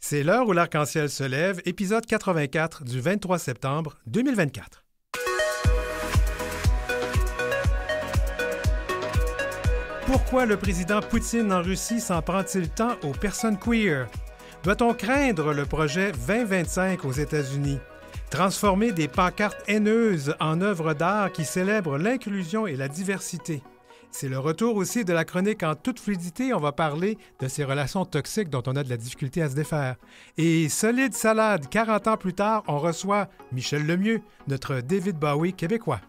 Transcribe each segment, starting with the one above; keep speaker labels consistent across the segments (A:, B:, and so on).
A: C'est l'heure où l'arc-en-ciel se lève, épisode 84 du 23 septembre 2024. Pourquoi le président Poutine en Russie s'en prend-il tant aux personnes queer? Doit-on craindre le projet 2025 aux États-Unis? Transformer des pancartes haineuses en œuvres d'art qui célèbrent l'inclusion et la diversité. C'est le retour aussi de la chronique en toute fluidité. On va parler de ces relations toxiques dont on a de la difficulté à se défaire. Et solide salade, 40 ans plus tard, on reçoit Michel Lemieux, notre David Bowie québécois.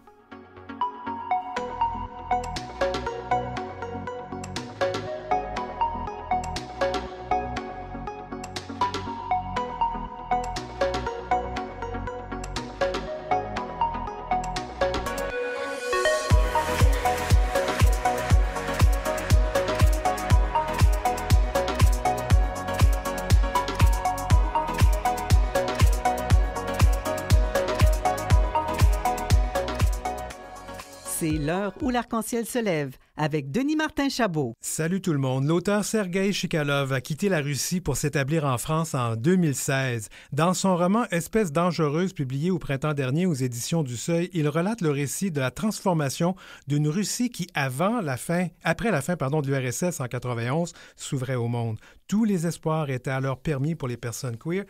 B: ciel se lève avec Denis Martin Chabot. Salut tout le monde. L'auteur Sergei Chikalov a quitté la Russie pour
A: s'établir en France en 2016. Dans son roman Espèce dangereuse publié au printemps dernier aux éditions du Seuil, il relate le récit de la transformation d'une Russie qui avant la fin, après la fin pardon de l'URSS en 91, s'ouvrait au monde. Tous les espoirs étaient alors permis pour les personnes queer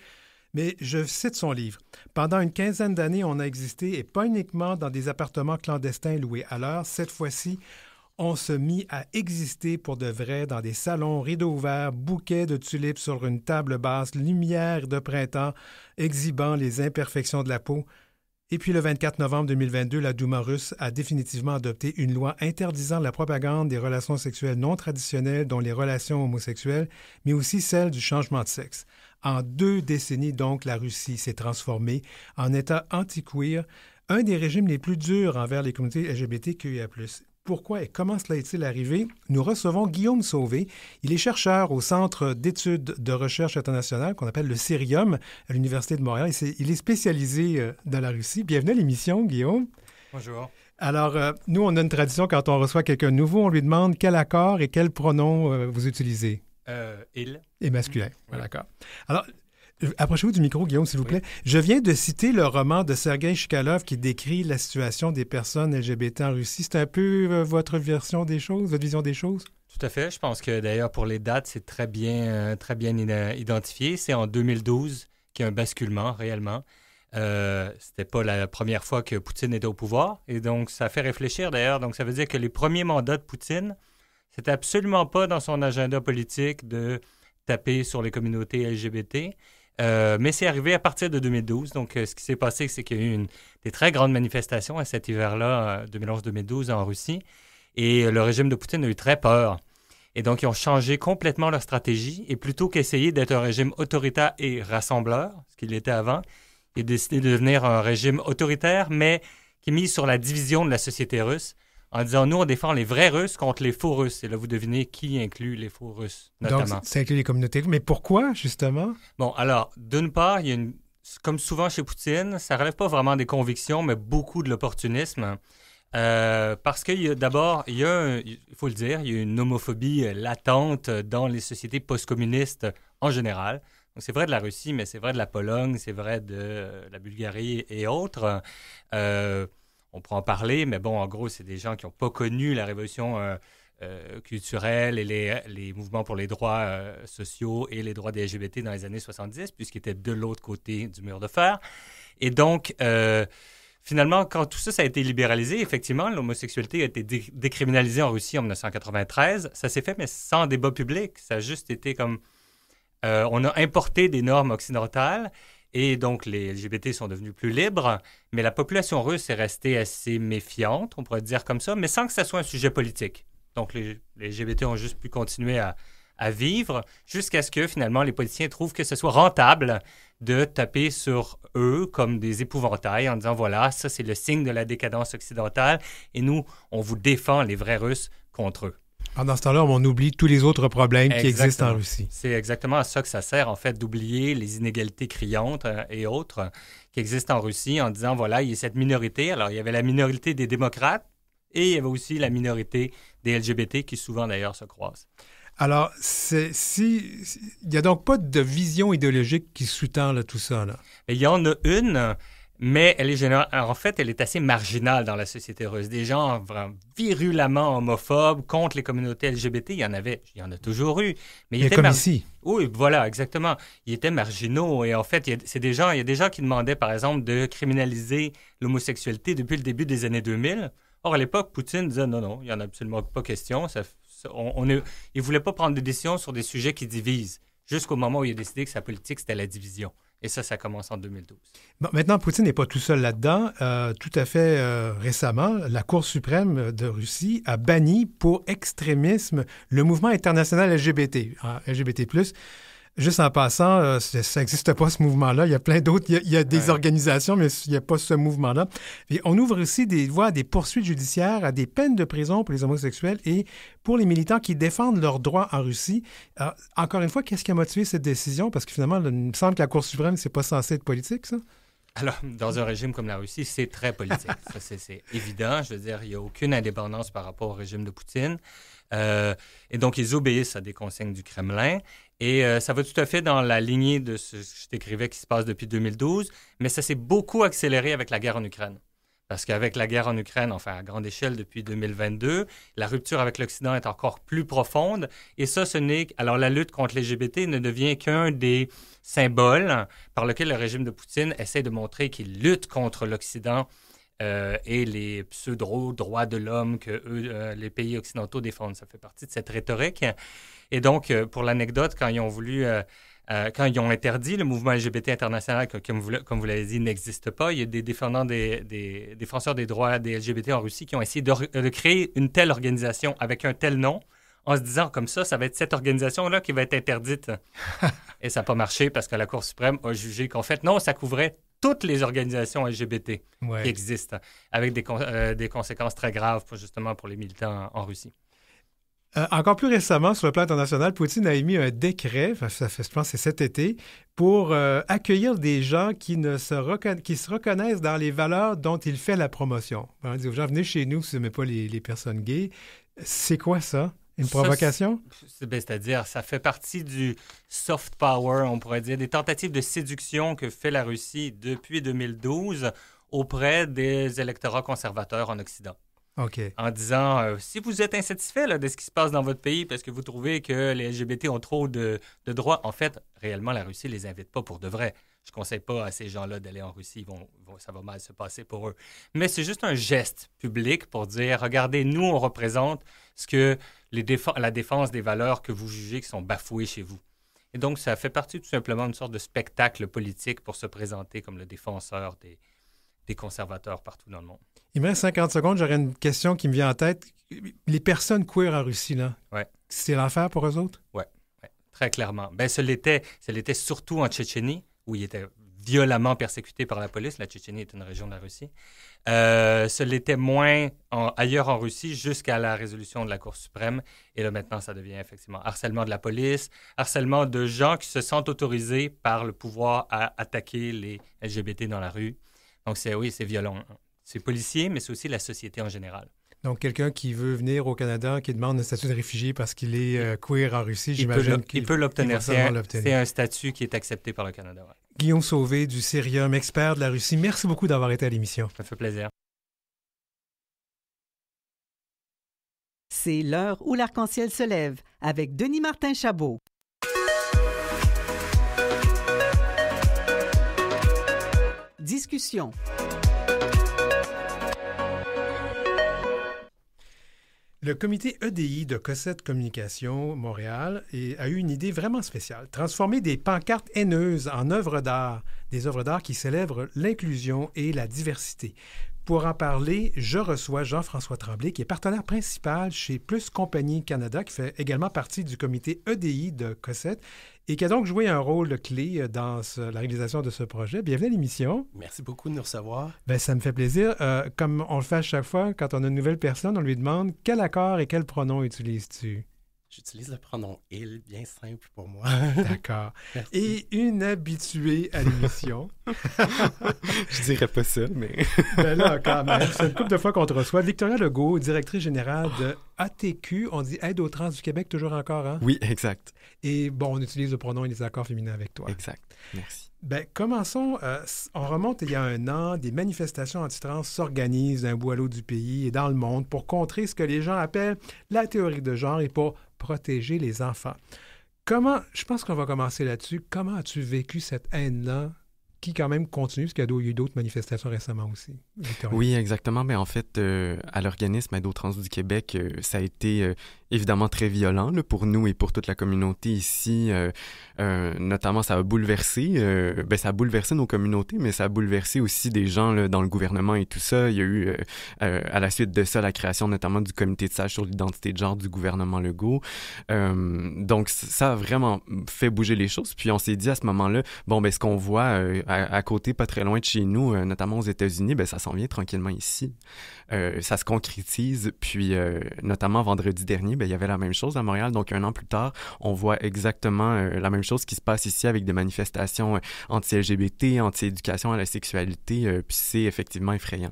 A: mais je cite son livre. Pendant une quinzaine d'années, on a existé, et pas uniquement dans des appartements clandestins loués à l'heure, cette fois-ci, on se mit à exister pour de vrai dans des salons, rideaux ouverts, bouquets de tulipes sur une table basse, lumière de printemps exhibant les imperfections de la peau. Et puis le 24 novembre 2022, la Douma russe a définitivement adopté une loi interdisant la propagande des relations sexuelles non traditionnelles, dont les relations homosexuelles, mais aussi celles du changement de sexe. En deux décennies, donc, la Russie s'est transformée en État anti-queer, un des régimes les plus durs envers les communautés LGBTQIA. Pourquoi et comment cela est-il arrivé? Nous recevons Guillaume Sauvé. Il est chercheur au Centre d'études de recherche internationale qu'on appelle le CERIUM à l'Université de Montréal. Il est spécialisé euh, dans la Russie. Bienvenue à l'émission, Guillaume. Bonjour. Alors, euh, nous, on a une tradition, quand on reçoit quelqu'un nouveau, on lui demande quel accord et quel pronom euh, vous utilisez. Euh, il. Et masculin. Alors, euh, Approchez-vous du micro, Guillaume, s'il vous plaît. Je viens de citer le roman de Sergei Chkalov qui décrit la situation des personnes LGBT en Russie. C'est un peu euh, votre version des choses, votre vision des choses?
C: Tout à fait. Je pense que d'ailleurs, pour les dates, c'est très bien, très bien identifié. C'est en 2012 qu'il y a un basculement réellement. Euh, C'était pas la première fois que Poutine était au pouvoir. Et donc, ça fait réfléchir d'ailleurs. Donc, ça veut dire que les premiers mandats de Poutine, c'est absolument pas dans son agenda politique de taper sur les communautés LGBT. Euh, mais c'est arrivé à partir de 2012. Donc, euh, ce qui s'est passé, c'est qu'il y a eu des très grandes manifestations à cet hiver-là, 2011-2012, euh, en Russie. Et le régime de Poutine a eu très peur. Et donc, ils ont changé complètement leur stratégie. Et plutôt qu'essayer d'être un régime autoritaire et rassembleur, ce qu'il était avant, ils ont décidé de devenir un régime autoritaire, mais qui mise sur la division de la société russe en disant nous, on défend les vrais Russes contre les faux Russes. Et là, vous devinez qui inclut les faux Russes, notamment. Donc,
A: ça inclut les communautés. Mais pourquoi, justement
C: Bon, alors, d'une part, il y a une... comme souvent chez Poutine, ça relève pas vraiment des convictions, mais beaucoup de l'opportunisme. Euh, parce que d'abord, il y a, il faut le dire, il y a une homophobie latente dans les sociétés post-communistes en général. c'est vrai de la Russie, mais c'est vrai de la Pologne, c'est vrai de la Bulgarie et autres. Euh, on pourra en parler, mais bon, en gros, c'est des gens qui n'ont pas connu la révolution euh, euh, culturelle et les, mouvements pour les droits euh, sociaux et les droits des LGBT dans les années 70, puisqu'ils étaient de l'autre côté du mur de fer. Et donc, finalement, quand tout ça, ça a été libéralisé, effectivement, l'homosexualité a été décriminalisée en Russie en 1993. Ça s'est fait, mais sans débat public. Ça a juste été comme... on a importé des normes occidentales et donc, les LGBT sont devenus plus libres, mais la population russe est restée assez méfiante, on pourrait dire comme ça, mais sans que ça soit un sujet politique. Donc, les, LGBT ont juste pu continuer à, à vivre jusqu'à ce que finalement les politiciens trouvent que ce soit rentable de taper sur eux comme des épouvantails en disant voilà, ça c'est le signe de la décadence occidentale et nous, on vous défend les vrais Russes contre eux.
A: Pendant ce temps-là, on oublie tous les autres problèmes qui existent en Russie.
C: C'est exactement à ça que ça sert, en fait, d'oublier les inégalités criantes euh, et autres euh, qui existent en Russie en disant, voilà, il y a cette minorité. Alors, il y avait la minorité des démocrates et il y avait aussi la minorité des LGBT qui souvent, d'ailleurs, se croisent.
A: Alors, c'est, si, il n'y a donc pas de
C: vision idéologique qui sous-tend tout ça. Là. Il y en a une mais elle est en fait, elle est assez marginale dans la société russe. Des gens vraiment virulemment homophobes contre les communautés LGBT, il y en avait, il y en a toujours eu. Mais, il était comme ici. Oui, voilà, exactement. Il étaient marginaux. Et en fait, c'est des gens, il y a des gens qui demandaient, par exemple, de criminaliser l'homosexualité depuis le début des années 2000. Or, à l'époque, Poutine disait non, non, il n'y en a absolument pas question. on, il ne voulait pas prendre de décisions sur des sujets qui divisent, jusqu'au moment où il a décidé que sa politique, c'était la division. Et ça, ça commence en 2012.
A: maintenant, Poutine n'est pas tout seul là-dedans. Euh, tout à fait euh, récemment, la Cour suprême de Russie a banni pour extrémisme le mouvement international LGBT, hein, LGBT Juste en passant, euh, ça n'existe pas ce mouvement-là. Il y a plein d'autres. Il, y a des organisations, mais il n'y a pas ce mouvement-là. Et on ouvre aussi des voies à des poursuites judiciaires, à des peines de prison pour les homosexuels et pour les militants qui défendent leurs droits en Russie. Euh, encore une fois, qu'est-ce qui a motivé cette décision? Parce que finalement, il me semble que la Cour suprême, c'est pas censé être politique, ça?
C: Alors, dans un régime comme la Russie, c'est très politique. c'est évident. Je veux dire, il n'y a aucune indépendance par rapport au régime de Poutine. Euh, et donc, ils obéissent à des consignes du Kremlin. Et euh, ça va tout à fait dans la lignée de ce que je décrivais qui se passe depuis 2012, mais ça s'est beaucoup accéléré avec la guerre en Ukraine. Parce qu'avec la guerre en Ukraine, enfin à grande échelle depuis 2022, la rupture avec l'Occident est encore plus profonde. Et ça, ce n'est. Alors, la lutte contre l'LGBT ne devient qu'un des symboles par lequel le régime de Poutine essaie de montrer qu'il lutte contre l'Occident euh, et les pseudo-droits de l'homme que euh, les pays occidentaux défendent. Ça fait partie de cette rhétorique. Et donc, euh, pour l'anecdote, quand ils ont voulu, quand ils ont interdit le mouvement LGBT international, comme vous, comme vous l'avez dit, n'existe pas, il y a des des, défenseurs des droits des LGBT en Russie qui ont essayé de, de, créer une telle organisation avec un tel nom en se disant comme ça, ça va être cette organisation-là qui va être interdite. et ça n'a pas marché parce que la Cour suprême a jugé qu'en fait, non, ça couvrait toutes les organisations LGBT qui existent, avec euh, des, conséquences très graves justement pour les militants en, Russie.
A: Euh, encore plus récemment, sur le plan international, Poutine a émis un décret, ça fait, je pense c'est cet été, pour euh, accueillir des gens qui, ne se qui se reconnaissent dans les valeurs dont il fait la promotion. On dit aux gens, venez chez nous si vous n'aimez pas les, les personnes gays. C'est quoi ça? Une provocation?
C: Ben, c'est-à-dire, ça fait partie du soft power, on pourrait dire, des tentatives de séduction que fait la Russie depuis 2012 auprès des électorats conservateurs en Occident. En disant, euh, si vous êtes insatisfait de ce qui se passe dans votre pays parce que vous trouvez que les LGBT ont trop de, de droits, en fait, réellement, la Russie ne les invite pas pour de vrai. Je ne conseille pas à ces gens-là d'aller en Russie, vont, ça va mal se passer pour eux. Mais c'est juste un geste public pour dire, regardez, nous, on représente ce que les la défense des valeurs que vous jugez qui sont bafouées chez vous. Et donc, ça fait partie tout simplement d'une sorte de spectacle politique pour se présenter comme le défenseur des, des conservateurs partout dans le monde.
A: Il me reste 50 secondes, j'aurais une question qui me vient en tête. Les personnes queer en Russie, là, ouais. c'est l'enfer pour eux autres?
C: Oui, ouais. très clairement. Ben, ce l'était surtout en Tchétchénie où il était violemment persécuté par la police. La Tchétchénie est une région de la Russie. Euh, ce l'était moins ailleurs en Russie jusqu'à la résolution de la Cour suprême. Et là, maintenant, ça devient effectivement harcèlement de la police, harcèlement de gens qui se sentent autorisés par le pouvoir à attaquer les LGBT dans la rue. Donc, c'est oui, c'est violent. C'est policier, mais c'est aussi la société en général.
A: Donc, quelqu'un qui veut venir au Canada, qui demande un statut de réfugié parce qu'il est euh, queer en Russie, j'imagine qu'il peut l'obtenir. C'est un,
C: statut qui est accepté par le Canada.
A: Guillaume Sauvé du Syrium, expert de la Russie, merci beaucoup d'avoir été à l'émission.
B: Ça
C: fait plaisir. C'est
B: l'heure où l'arc-en-ciel se lève avec Denis Martin Chabot. Discussion.
A: Le comité EDI de Cossette Communication Montréal a eu une idée vraiment spéciale, transformer des pancartes haineuses en œuvres d'art, des œuvres d'art qui célèbrent l'inclusion et la diversité. Pour en parler, je reçois Jean-François Tremblay, qui est partenaire principal chez Plus Compagnie Canada, qui fait également partie du comité EDI de Cossette et qui a donc joué un rôle clé euh, dans la réalisation de ce projet. Bienvenue à l'émission. Merci
D: beaucoup de nous recevoir.
A: Ben, ça me fait plaisir. Euh, comme on le fait à chaque fois, quand on a une nouvelle personne, on lui demande quel accord et quel pronom utilises-tu?
D: J'utilise le pronom il, bien simple pour moi. D'accord. Et une habituée à l'émission. Je dirais pas ça, mais.
A: ben là, quand même. C'est une couple de fois qu'on te reçoit. Victoria Legault, directrice générale de ATQ, on dit Aide aux trans du Québec, toujours encore, hein? Oui, exact. Et bon, on utilise le pronom et les accords féminins avec toi. Exact. Merci. Bien, commençons. Euh, on remonte il y a un an, des manifestations anti-trans s'organisent d'un bout à l'autre du pays et dans le monde pour contrer ce que les gens appellent la théorie de genre et pour protéger les enfants. Comment, je pense qu'on va commencer là-dessus. Comment as-tu vécu cette haine-là qui quand même continue, parce qu'il y a eu d'autres manifestations récemment aussi. Oui,
E: exactement. Mais en fait, euh, à l'organisme d'autres Trans du Québec, euh, ça a été euh, évidemment très violent pour nous et pour toute la communauté ici. notamment, ça a bouleversé, ben, ça a nos communautés, mais ça a bouleversé aussi des gens dans le gouvernement et tout ça. Il y a eu, à la suite de ça, la création notamment du comité de sage sur l'identité de genre du gouvernement Legault. donc, ça a vraiment fait bouger les choses. Puis on s'est dit à ce moment-là, bon, ben, ce qu'on voit à, côté, pas très loin de chez nous, euh, notamment aux États-Unis, ben, ça s'en vient tranquillement ici. Euh, ça se concrétise. Puis, euh, notamment vendredi dernier, ben, il y avait la même chose à Montréal. Donc, un an plus tard, on voit exactement la même chose qui se passe ici avec des manifestations anti-LGBT, anti-éducation à la sexualité. puis, c'est effectivement effrayant.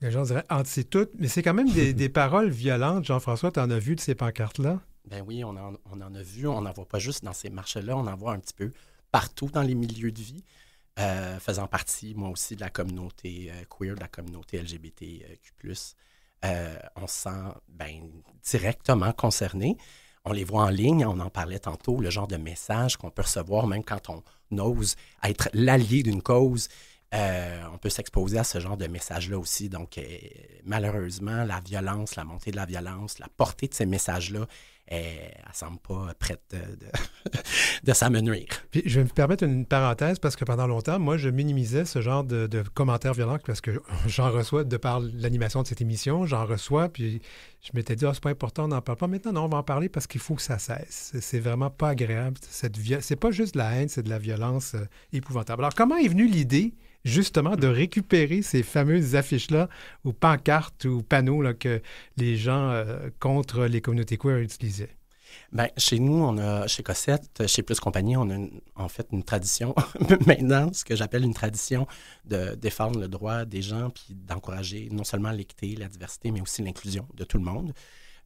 A: Les gens diraient anti-tout, mais c'est quand même des, paroles violentes. Jean-François, tu en as vu de ces pancartes-là?
D: Ben oui, on en, on en, a vu, on n'en voit pas juste dans ces marches là on en voit un petit peu partout dans les milieux de vie. Euh, faisant partie, moi aussi, de la communauté euh, queer, de la communauté LGBTQ. Euh, on se sent ben, directement concerné. On les voit en ligne, on en parlait tantôt, le genre de messages qu'on peut recevoir, même quand on ose être l'allié d'une cause, on peut s'exposer à ce genre de messages là aussi. Donc, malheureusement, la violence, la montée de la violence, la portée de ces messages-là elle, ne semble pas prête de, de, je vais me
A: permettre une parenthèse parce que pendant longtemps, moi, je minimisais ce genre de, commentaires violents parce que j'en reçois de par l'animation de cette émission, j'en reçois, puis je m'étais dit, ah, c'est pas important, on n'en parle pas. Maintenant, non, on va en parler parce qu'il faut que ça cesse. C'est vraiment pas agréable. Cette C'est pas juste de la haine, c'est de la violence euh, épouvantable. Alors, comment est venue l'idée? justement de mm. récupérer ces fameuses affiches-là ou pancartes ou panneaux que les gens euh, contre les communautés queer utilisent.
D: Bien, chez nous, on a, chez Cossette, euh, chez Plus Compagnie, on a en fait une tradition, maintenant, ce que j'appelle une tradition de défendre le droit des gens, puis d'encourager non seulement l'équité, la diversité, mais aussi l'inclusion de tout le monde.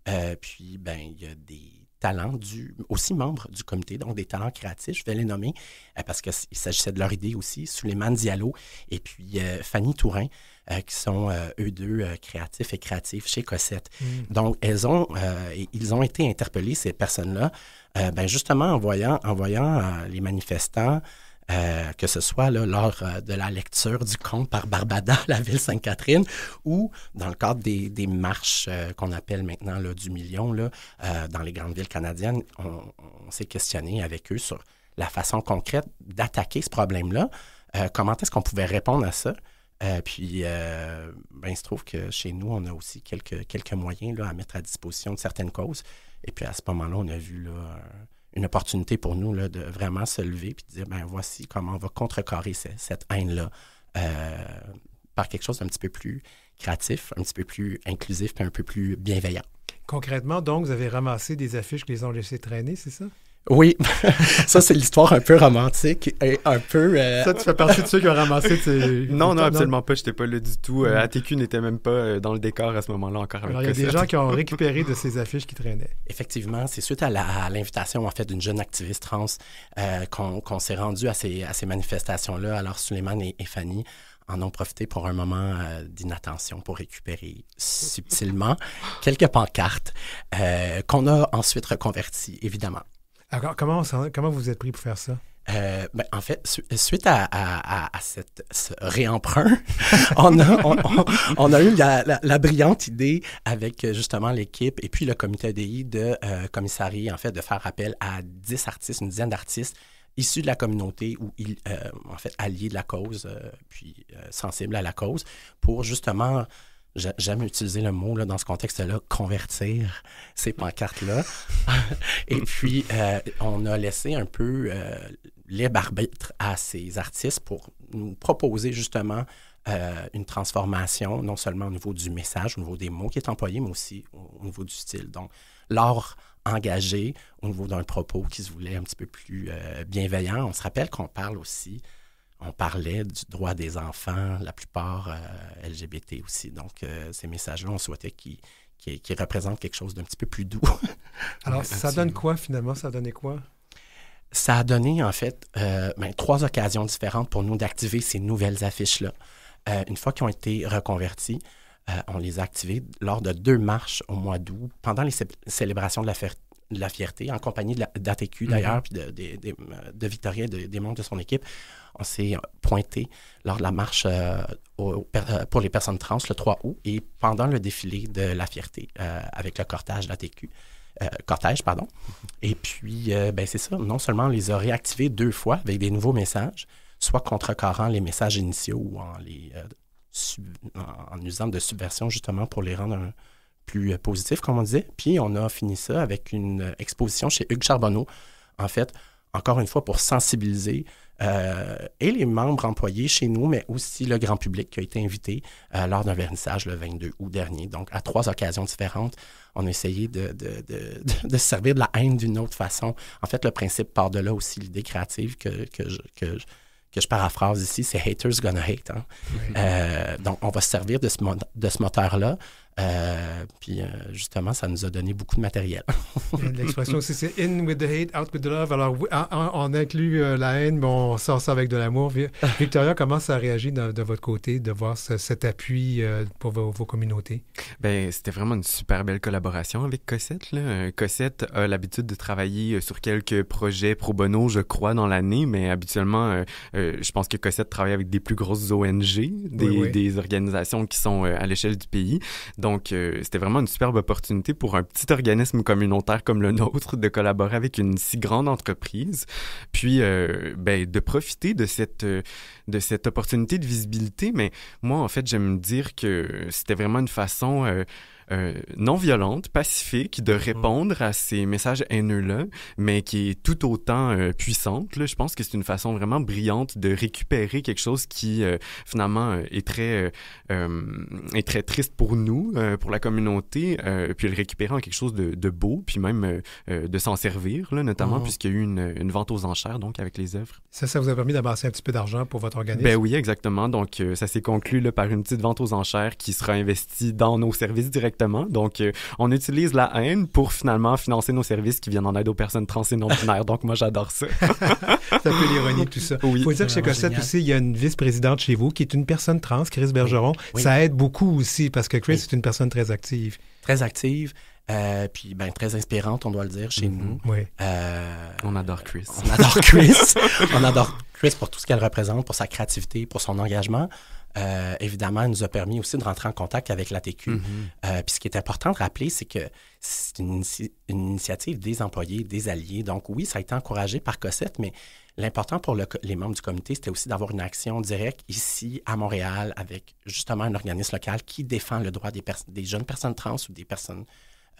D: Euh, puis, ben, il y a des talents du, aussi membres du comité, donc des talents créatifs, je vais les nommer, euh, parce qu'il s'agissait de leur idée aussi, Suleiman Diallo et puis Fanny Tourin, euh, qui sont euh, eux deux euh, créatifs et créatifs chez Cossette. Mm. Donc, elles ont, ils ont été interpellés, ces personnes-là, ben justement en voyant, en voyant les manifestants. que ce soit là, lors de la lecture du conte par Barbada la ville Sainte-Catherine ou dans le cadre des, des marches qu'on appelle maintenant là, du million là, dans les grandes villes canadiennes, on, on s'est questionné avec eux sur la façon concrète d'attaquer ce problème-là. comment est-ce qu'on pouvait répondre à ça? Euh, puis, euh, ben, il se trouve que chez nous, on a aussi quelques, quelques moyens là, à mettre à disposition de certaines causes. Et puis, à ce moment-là, on a vu là, une opportunité pour nous là, de vraiment se lever puis de dire, ben voici comment on va contrecarrer cette, haine-là euh, par quelque chose d'un petit peu plus créatif, un petit peu plus inclusif et un peu plus bienveillant.
A: Concrètement, donc, vous avez ramassé des affiches qui les ont laissées traîner, c'est ça?
D: Oui, ça c'est l'histoire un peu romantique et un peu. Euh, ça, tu fais partie de ceux qui ont ramassé tes. Non, non, absolument pas, je j'étais pas là du tout.
E: Euh, ATQ n'était même pas euh, dans le décor à ce moment-là encore. Alors, il y a des gens qui
D: ont récupéré de ces affiches qui traînaient. Effectivement, c'est suite à l'invitation en fait d'une jeune activiste trans qu'on s'est rendu à ces, manifestations-là. Alors, Suleiman et, Fanny en ont profité pour un moment d'inattention pour récupérer subtilement quelques pancartes qu'on a ensuite reconverties, évidemment.
A: Alors, comment, comment vous vous êtes pris pour faire ça?
D: Euh, ben, en fait, suite à, à, cette, ce réemprunt, on, a, on, a, eu la, brillante idée avec justement l'équipe et puis le comité ADI de euh, commissariat, en fait, de faire appel à 10 artistes, une dizaine d'artistes issus de la communauté ou euh, en fait alliés de la cause, euh, puis sensibles à la cause, pour justement j'aime utiliser le mot là, dans ce contexte-là, convertir ces pancartes-là. et puis, euh, on a laissé un peu euh, libre à ces artistes pour nous proposer justement euh, une transformation, non seulement au niveau du message, au niveau des mots qui est employé, mais aussi au, au niveau du style. Donc, l'art engagé au niveau d'un propos qui se voulait un petit peu plus euh, bienveillant. On se rappelle qu'on parle aussi on parlait du droit des enfants, la plupart euh, LGBT aussi. Donc, euh, ces messages-là, on souhaitait qu'ils représentent quelque chose d'un petit peu plus doux. Alors, ça donne
A: quoi finalement? Ça donné quoi?
D: Ça a donné en fait euh, ben, trois occasions différentes pour nous d'activer ces nouvelles affiches-là. une fois qu'ils ont été reconvertis, on les a activées lors de deux marches au mois d'août, pendant les célébrations de la la fierté, en compagnie d'ATQ d'ailleurs, mm-hmm. puis de, de Victoria et des membres de son équipe on s'est pointé lors de la marche euh, euh, pour les personnes trans le 3 août et pendant le défilé de la fierté euh, avec le cortège de la TQ. cortège, pardon. Mhm. Et puis, ben c'est ça, non seulement on les a réactivés deux fois avec des nouveaux messages, soit contrecarrant les messages initiaux ou en les en, usant de subversion justement pour les rendre plus positifs, comme on disait. Puis on a fini ça avec une exposition chez Hugues Charbonneau, en fait, encore une fois pour sensibiliser euh, et les membres employés chez nous, mais aussi le grand public qui a été invité euh, lors d'un vernissage le 22 août dernier. Donc, à trois occasions différentes, on a essayé de, de, de, de servir de la haine d'une autre façon. En fait, le principe part de là aussi, l'idée créative que, que je, que que je paraphrase ici, c'est haters gonna hate. Hein. Euh, donc, on va se servir de ce, de ce moteur-là euh, puis euh, justement, ça nous a donné beaucoup de matériel. L'expression aussi,
A: c'est in with the hate, out with the love. Alors, on, inclut euh, la haine, mais on sort ça avec de l'amour. Victoria, comment ça a réagi de, votre côté de voir cet appui pour vos, communautés?
E: Bien, c'était vraiment une super belle collaboration avec Cossette. Là. Cossette a l'habitude de travailler sur quelques projets pro bono, je crois, dans l'année, mais habituellement, je pense que Cossette travaille avec des plus grosses ONG, des, des organisations qui sont à l'échelle du pays. Donc, donc, euh, c'était vraiment une superbe opportunité pour un petit organisme communautaire comme le nôtre de collaborer avec une si grande entreprise, puis euh, ben, de profiter de cette, euh, de cette opportunité de visibilité. Mais moi, en fait, j'aime dire que c'était vraiment une façon... Euh, non violente, pacifique, de mm. répondre à ces messages haineux-là, mais qui est tout autant euh, puissante. Je pense que c'est une façon vraiment brillante de récupérer quelque chose qui, euh, finalement, est très, est très triste pour nous, pour la communauté, puis le récupérer en quelque chose de, beau, puis même de s'en servir, là, notamment mm. puisqu'il y a eu une, vente aux enchères, donc, avec les œuvres.
A: Ça, ça vous a permis d'amasser un petit peu d'argent pour votre organisme? Ben oui,
E: exactement. Donc, ça s'est conclu là, par une petite vente aux enchères qui sera investie dans nos services directs donc, euh, on utilise la haine pour finalement financer nos services qui viennent en aide aux personnes trans et non binaires. Donc, moi, j'adore ça. c'est un peu l'ironie, tout ça. Il Faut dire que chez ah, Cossette aussi,
A: il y a une vice-présidente chez vous qui est une personne trans, Chris Bergeron. Ça aide beaucoup aussi parce que Chris est une personne très active.
D: Très active. Euh, puis ben, très inspirante, on doit le dire, chez mhm. nous. Euh, on adore Chris. On adore Chris. on adore Chris pour tout ce qu'elle représente, pour sa créativité, pour son engagement. Euh, évidemment, évidemment, nous a permis aussi de rentrer en contact avec l'ATQ. TQ. Mhm. Euh, puis ce qui est important de rappeler, c'est que c'est une, initiative des employés, des alliés. Donc oui, ça a été encouragé par Cossette, mais l'important pour les membres du comité, c'était aussi d'avoir une action directe ici à Montréal avec justement un organisme local qui défend le droit des, des jeunes personnes trans ou des personnes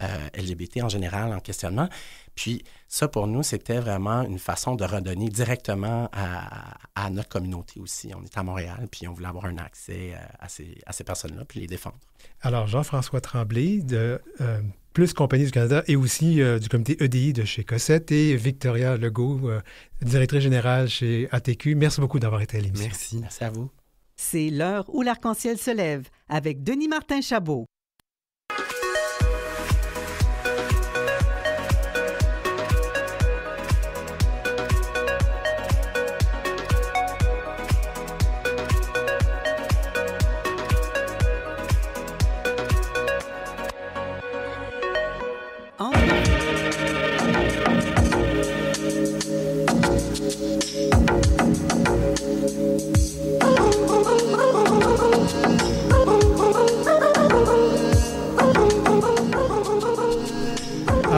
D: euh, LGBT en général en questionnement. Puis ça, pour nous, c'était vraiment une façon de redonner directement à, notre communauté aussi. On est à Montréal, puis on voulait avoir un accès euh, à ces, personnes-là, puis les défendre.
A: Alors, Jean-François Tremblay, de euh, Plus Compagnie du Canada et aussi du comité EDI de chez Cossette et Victoria Legault, directrice générale chez ATQ, merci beaucoup d'avoir été à l'émission. Merci. Merci à vous.
B: C'est l'heure où l'arc-en-ciel se lève avec Denis Martin Chabot.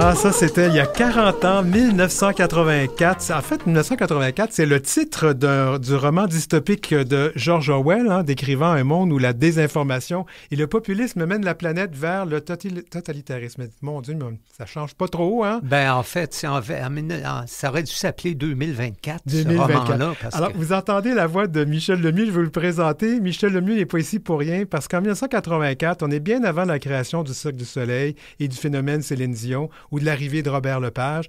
A: Ah, ça, c'était il y a 40 ans, 1984. En fait, 1984, c'est le titre du roman dystopique de George Orwell, hein, décrivant un monde où la désinformation et le populisme mènent la planète vers le totalitarisme. Mon Dieu, ça change pas trop, hein?
F: Ben, en fait, ça aurait dû s'appeler 2024, roman-là. Alors,
A: vous entendez la voix de Michel Lemieux, je vais vous le présenter. Michel Lemieux n'est pas ici pour rien, parce qu'en 1984, on est bien avant la création du cercle du Soleil et du phénomène Céline Dion, ou de l'arrivée de Robert Lepage.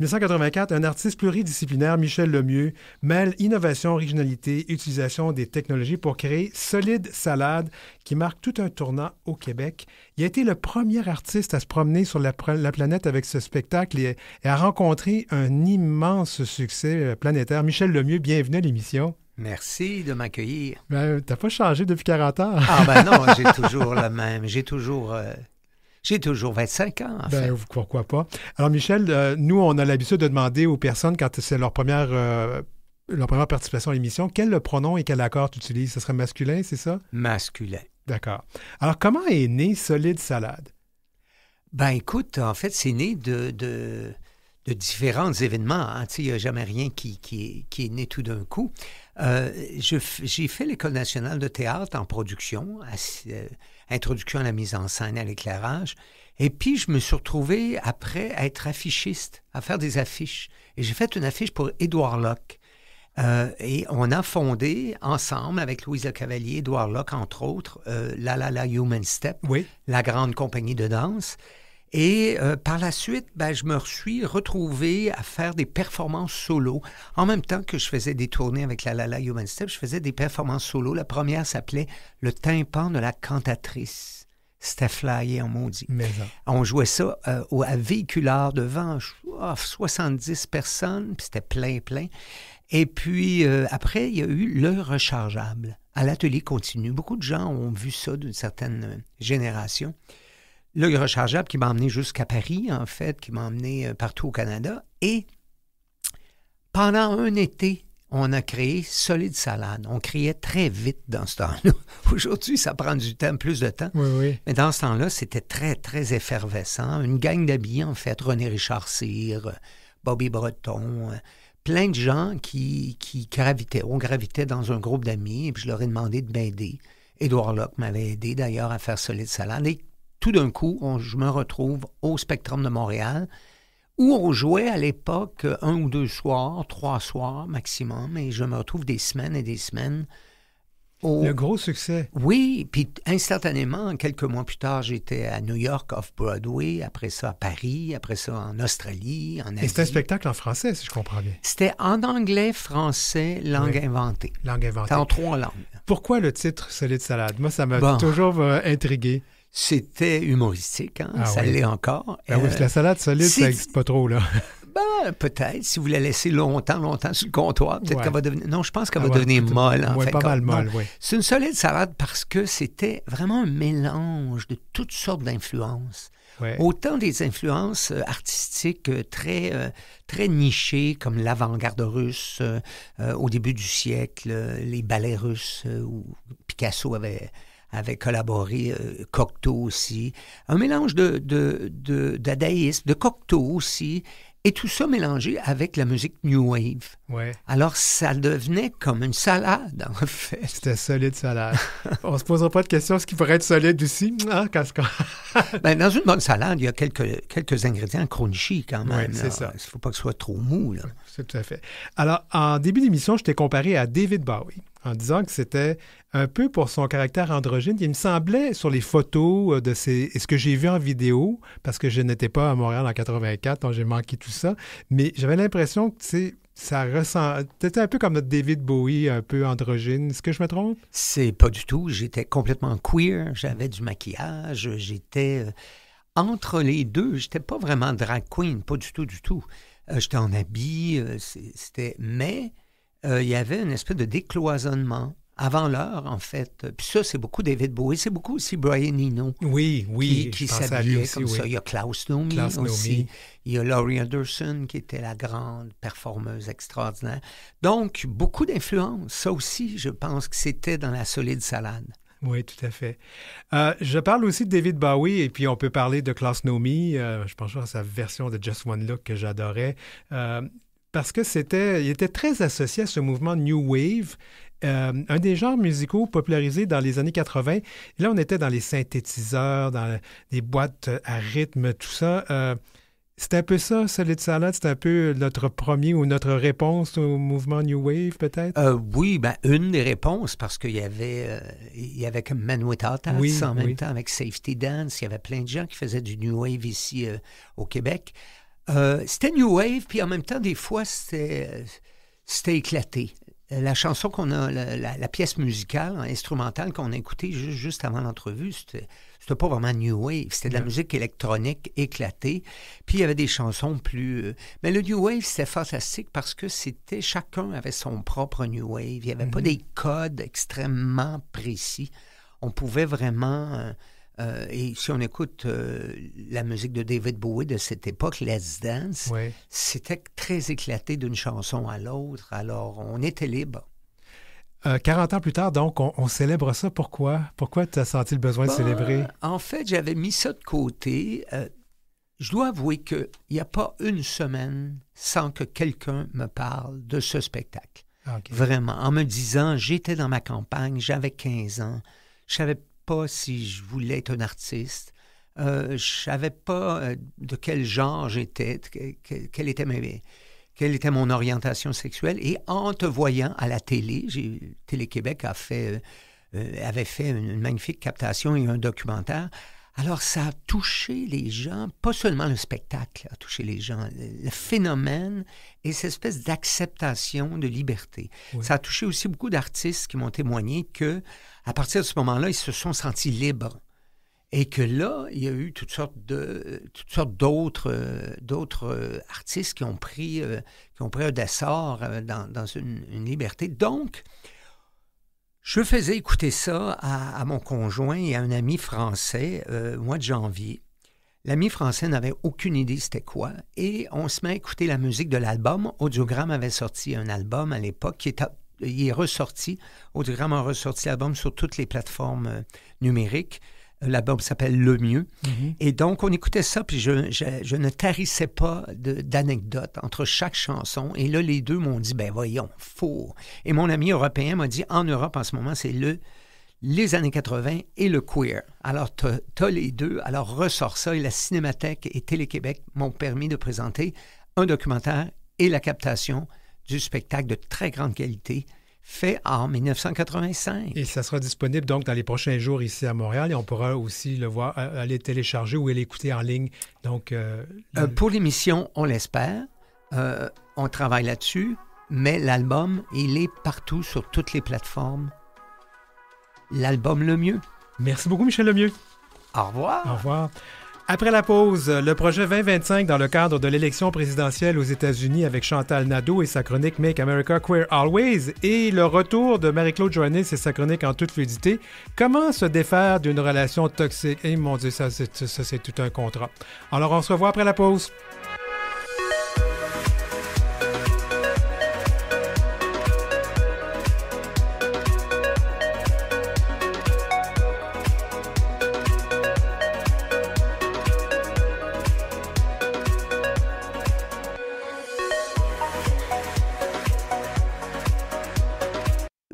A: 1984, un artiste pluridisciplinaire, Michel Lemieux, mêle innovation, originalité, utilisation des technologies pour créer Solide Salade, qui marque tout un tournant au Québec. Il a été le premier artiste à se promener sur la, planète avec ce spectacle et, a rencontré un immense succès euh, planétaire. Michel Lemieux, bienvenue à l'émission.
F: Merci de m'accueillir.
A: Ben, t'as pas changé depuis 40 ans. ah ben non, j'ai toujours la
F: même. J'ai toujours euh, j'ai toujours 25 ans, en ben, fait.
A: Pourquoi pas? Alors, Michel, euh, nous, on a l'habitude de demander aux personnes, quand c'est leur première... Euh, leur première participation à l'émission, quel pronom et quel accord tu utilises? Ce serait masculin, c'est ça?
F: Masculin. D'accord. Alors, comment est né Solide Salade? Ben, écoute, en fait, c'est né de, de, différents événements. Hein. Il n'y a jamais rien qui, qui, est né tout d'un coup. Euh, j'ai fait l'École nationale de théâtre en production. À, introduction à la mise en scène, à l'éclairage. Et puis, je me suis retrouvé après à être affichiste, à faire des affiches. Et j'ai fait une affiche pour Édouard Locke. Euh, et on a fondé ensemble, avec Louise Le Cavalier, Edouard Locke, entre autres, euh, La La La Human Step, la grande compagnie de danse. Et euh, par la suite, ben, je me suis retrouvé à faire des performances solo. En même temps que je faisais des tournées avec la Lala Human Step, je faisais des performances solo. La première s'appelait Le tympan de la cantatrice. C'était flyé en maudit. Mais On jouait ça euh, au, à véhiculeur devant 70 personnes, puis c'était plein, plein. Et puis euh, après, il y a eu le rechargeable à l'atelier continu. Beaucoup de gens ont vu ça d'une certaine génération le rechargeable qui m'a emmené jusqu'à Paris, en fait, qui m'a emmené euh, partout au Canada. Et pendant un été, on a créé Solide Salade. On criait très vite dans ce temps-là. Aujourd'hui, ça prend du temps, plus de temps. Mais dans ce temps-là, c'était très, très effervescent. Une gang d'habillés, en fait, René Richard Cyr, euh, Bobby Breton, euh, plein de gens qui, qui gravitaient. On gravitait dans un groupe d'amis, et puis je leur ai demandé de m'aider. Édouard Locke m'avait aidé d'ailleurs à faire Solide Salade. Et tout d'un coup, je me retrouve au Spectrum de Montréal, où on jouait à l'époque euh, un ou deux soirs, trois soirs maximum, et je me retrouve des semaines et des semaines. Au... Le gros succès. Oui, puis instantanément, quelques mois plus tard, j'étais à New York, off-Broadway, après ça à Paris, après ça en Australie, en Asie. c'était un spectacle en français, si je comprends bien. C'était en anglais, français,
A: langue inventée. Langue inventée. en trois langues. Pourquoi le titre de Salade? Moi, ça m'a toujours
F: euh, intrigué c'était humoristique, hein? Ah ça l'est encore. Ben la euh, salade solide, ça n'existe pas trop, là. Ben, peut-être, si vous la laissez longtemps, longtemps sur le comptoir, peut-être qu'elle va devenir... Non, je pense qu'elle ah va devenir molle, en pas mal molle, oui. C'est une solide salade parce que c'était vraiment un mélange de toutes sortes d'influences. Autant des influences euh, artistiques euh, très, très nichées, comme l'avant-garde russe au début du siècle, les ballets russes, où Picasso avait avait collaboré, euh, Cocteau aussi. Un mélange de, de, de, dadaïsme, de Cocteau aussi, et tout ça mélangé avec la musique New Wave. Ouais. Alors, ça devenait comme une salade, en fait. C'était solide salade. On se posera pas de questions, ce qui pourrait être solide aussi. hein, ben, Dans une bonne salade, il y a quelques, quelques ingrédients crunchy quand même. Ouais, c'est ça. Il faut pas que ce soit trop mou. Là. C'est tout à fait. Alors, en début d'émission, je t'ai
A: comparé à David Bowie en disant que c'était un peu pour son caractère androgyne. Il me semblait, sur les photos euh, de ces, ce que j'ai vu en vidéo, parce que je n'étais pas à Montréal en 84, donc j'ai manqué tout ça, mais j'avais l'impression que, c'est ça ressent. C'était un peu comme notre
F: David Bowie, un peu androgyne. Est-ce que je me trompe? C'est pas du tout. J'étais complètement queer. J'avais du maquillage. J'étais euh, entre les deux. J'étais pas vraiment drag queen. Pas du tout, du tout. Euh, j'étais en habit. C'était. Mais euh, il y avait une espèce de décloisonnement avant l'heure, en fait. Puis ça, c'est beaucoup David Bowie, c'est beaucoup aussi Brian Eno. Oui, oui. Qui, qui s'habillait comme ça. Il y a Klaus Nomi aussi. Il y a Laurie Anderson, qui était la grande performeuse extraordinaire. Donc, beaucoup d'influence. Ça aussi, je pense que c'était dans la solide salade. Oui, tout à fait. Euh,
A: je parle aussi de David Bowie et puis on peut parler de Klaus Nomi. Euh, je pense à sa version de Just One Look que j'adorais. Euh, parce que c'était, il était très associé à ce mouvement New Wave, euh, un des genres musicaux popularisés dans les années 80. là, on était dans les synthétiseurs, dans les boîtes à rythme, tout ça. Euh, c'était un peu ça, Solid Salad, c'était un peu notre premier ou notre réponse au mouvement New Wave, peut-être?
F: Euh, oui, ben, une des réponses, parce qu'il y avait, euh, il avait comme Man Without en même temps avec Safety Dance, il y avait plein de gens qui faisaient du New Wave ici au Québec. Euh, c'était New Wave, puis en même temps, des fois, c'était, c'était éclaté. Euh, la chanson qu'on a, la, pièce musicale, instrumentale qu'on a écoutée juste, avant l'entrevue, c'était, c'était pas vraiment New Wave, c'était de la musique électronique éclatée. Puis il y avait des chansons plus. Euh, mais le New Wave, c'était fantastique parce que c'était chacun avait son propre New Wave. Il n'y avait pas mhm. des codes extrêmement précis. On pouvait vraiment. Euh, et si on écoute euh, la musique de David Bowie de cette époque, les Dance, c'était très éclaté d'une chanson à l'autre. Alors, on était libre.
A: 40 euh, ans plus tard, donc, on, célèbre ça. Pourquoi? Pourquoi tu as senti le besoin de bah, célébrer?
F: En fait, j'avais mis ça de côté. je dois avouer qu'il n'y a pas une semaine sans que quelqu'un me parle de ce spectacle. Ah, Vraiment, en me disant, j'étais dans ma campagne, j'avais 15 ans, je savais pas si je voulais être un artiste. Euh, je savais pas euh, de quel genre j'étais, quelle était ma, quelle était mon orientation sexuelle. Et en te voyant à la télé, Télé-Québec a fait, euh, euh, avait fait une magnifique captation et un documentaire. Alors ça a touché les gens, pas seulement le spectacle a touché les gens, le phénomène et cette espèce d'acceptation de liberté. Ça a touché aussi beaucoup d'artistes qui m'ont témoigné que à partir de ce moment-là, ils se sont sentis libres. Et que là, il y a eu toutes sortes de euh, toutes sortes d'autres euh, d'autres euh, artistes qui ont pris qui ont pris un essor dans, une, liberté. Donc, je faisais écouter ça à, mon conjoint et à un ami français au mois de janvier. L'ami français n'avait aucune idée c'était quoi, et on se met à écouter la musique de l'album. Audiogramme avait sorti un album à l'époque qui, était il est ressorti, Audiogramme a ressorti l'album sur toutes les plateformes euh, numériques. Euh, l'album s'appelle Le Mieux. Mhm. Et donc, on écoutait ça, puis je, ne tarissais pas d'anecdotes entre chaque chanson. Et là, les deux m'ont dit, ben voyons, faux. Et mon ami européen m'a dit, en Europe, en ce moment, c'est le les années 80 et le queer. Alors, tu les deux. Alors, ressort ça. Et la Cinémathèque et Télé-Québec m'ont permis de présenter un documentaire et la captation du spectacle de très grande qualité fait en 1985. Et ça sera disponible donc dans les prochains jours ici à Montréal et on pourra aussi le voir, aller télécharger ou l'écouter en ligne. Donc, euh, euh, pour l'émission, on l'espère. Euh, on travaille là-dessus, mais l'album, il est partout sur toutes les plateformes. L'album le mieux. Merci beaucoup,
A: Michel Lemieux. Au revoir. Au revoir. Après la pause, le projet 2025 dans le cadre de l'élection présidentielle aux États-Unis avec Chantal Nadeau et sa chronique Make America Queer Always et le retour de Marie-Claude Joannis et sa chronique en toute fluidité. Comment se défaire d'une relation toxique? Et eh, mon Dieu, ça c'est tout un contrat. Alors, on se revoit après la pause.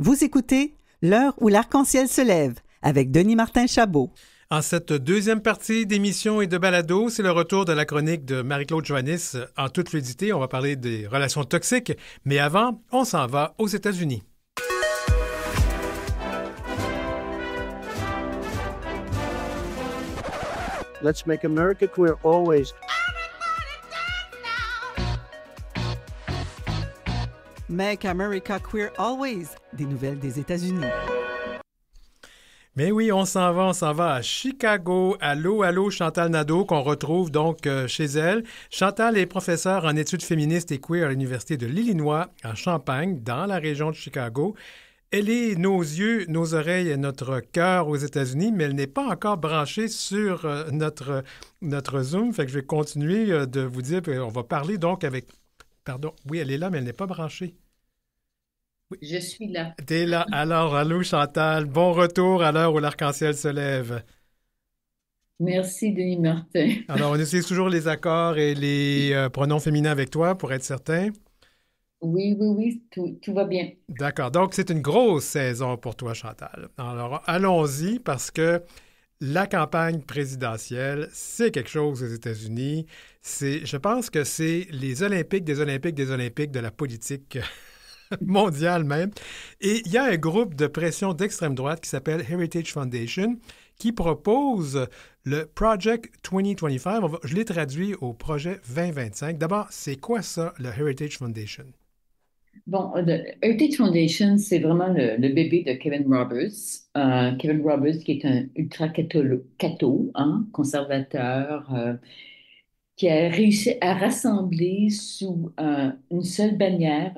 B: Vous écoutez L'heure où l'arc-en-ciel se lève avec Denis Martin Chabot.
A: En cette deuxième partie d'émission et de balado, c'est le retour de la chronique de Marie-Claude Joannis. En toute fluidité, on va parler des relations toxiques, mais avant, on s'en va aux États-Unis.
D: Let's make America queer always.
B: Make America Queer Always, des nouvelles des États-Unis. Mais oui, on s'en va, on s'en
A: va à Chicago. Allô, allô, Chantal Nadeau, qu'on retrouve donc euh, chez elle. Chantal est professeure en études féministes et queer à l'Université de l'Illinois, en Champagne, dans la région de Chicago. Elle est nos yeux, nos oreilles et notre cœur aux États-Unis, mais elle n'est pas encore branchée sur euh, notre, notre Zoom. Fait que je vais continuer euh, de vous dire, on va parler donc avec Pardon. Oui, elle est là, mais elle n'est pas branchée.
G: Je suis là.
A: T'es là. Alors, allô Chantal, bon retour à l'heure où l'arc-en-ciel se lève.
G: Merci, Denis Martin.
A: Alors, on essaie toujours les accords et les euh, pronoms féminins avec toi pour être certain.
G: Oui, oui, oui, tout va bien.
A: D'accord. Donc, c'est une grosse saison pour toi, Chantal. Alors, allons-y parce que la campagne présidentielle, c'est quelque chose aux États-Unis. C'est, je pense que c'est les Olympiques des Olympiques des Olympiques de la politique mondiale même. Et il y a un groupe de pression d'extrême droite qui s'appelle Heritage Foundation qui propose le Project 2025. je l'ai traduit au projet 2025. D'abord, c'est quoi ça, le Heritage Foundation?
G: Bon, euh, le Heritage Foundation, c'est vraiment le, bébé de Kevin Roberts. Euh, Kevin Roberts, qui est un ultra-catho, hein, conservateur, euh, qui a réussi à rassembler sous euh, une seule bannière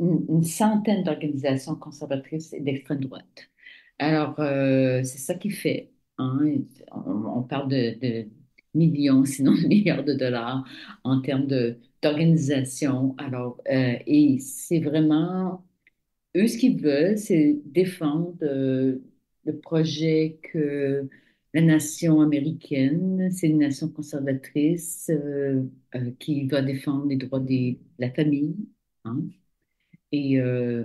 G: une, centaine d'organisations conservatrices et d'extrême droite. Alors, euh, c'est ça qui fait. Hein, on, parle de, millions, sinon de milliards de dollars en termes d'organisation. Alors, euh, et c'est vraiment, eux, ce qu'ils veulent, c'est défendre le projet que la nation américaine, c'est une nation conservatrice euh, euh, qui va défendre les droits de la famille hein, et les euh,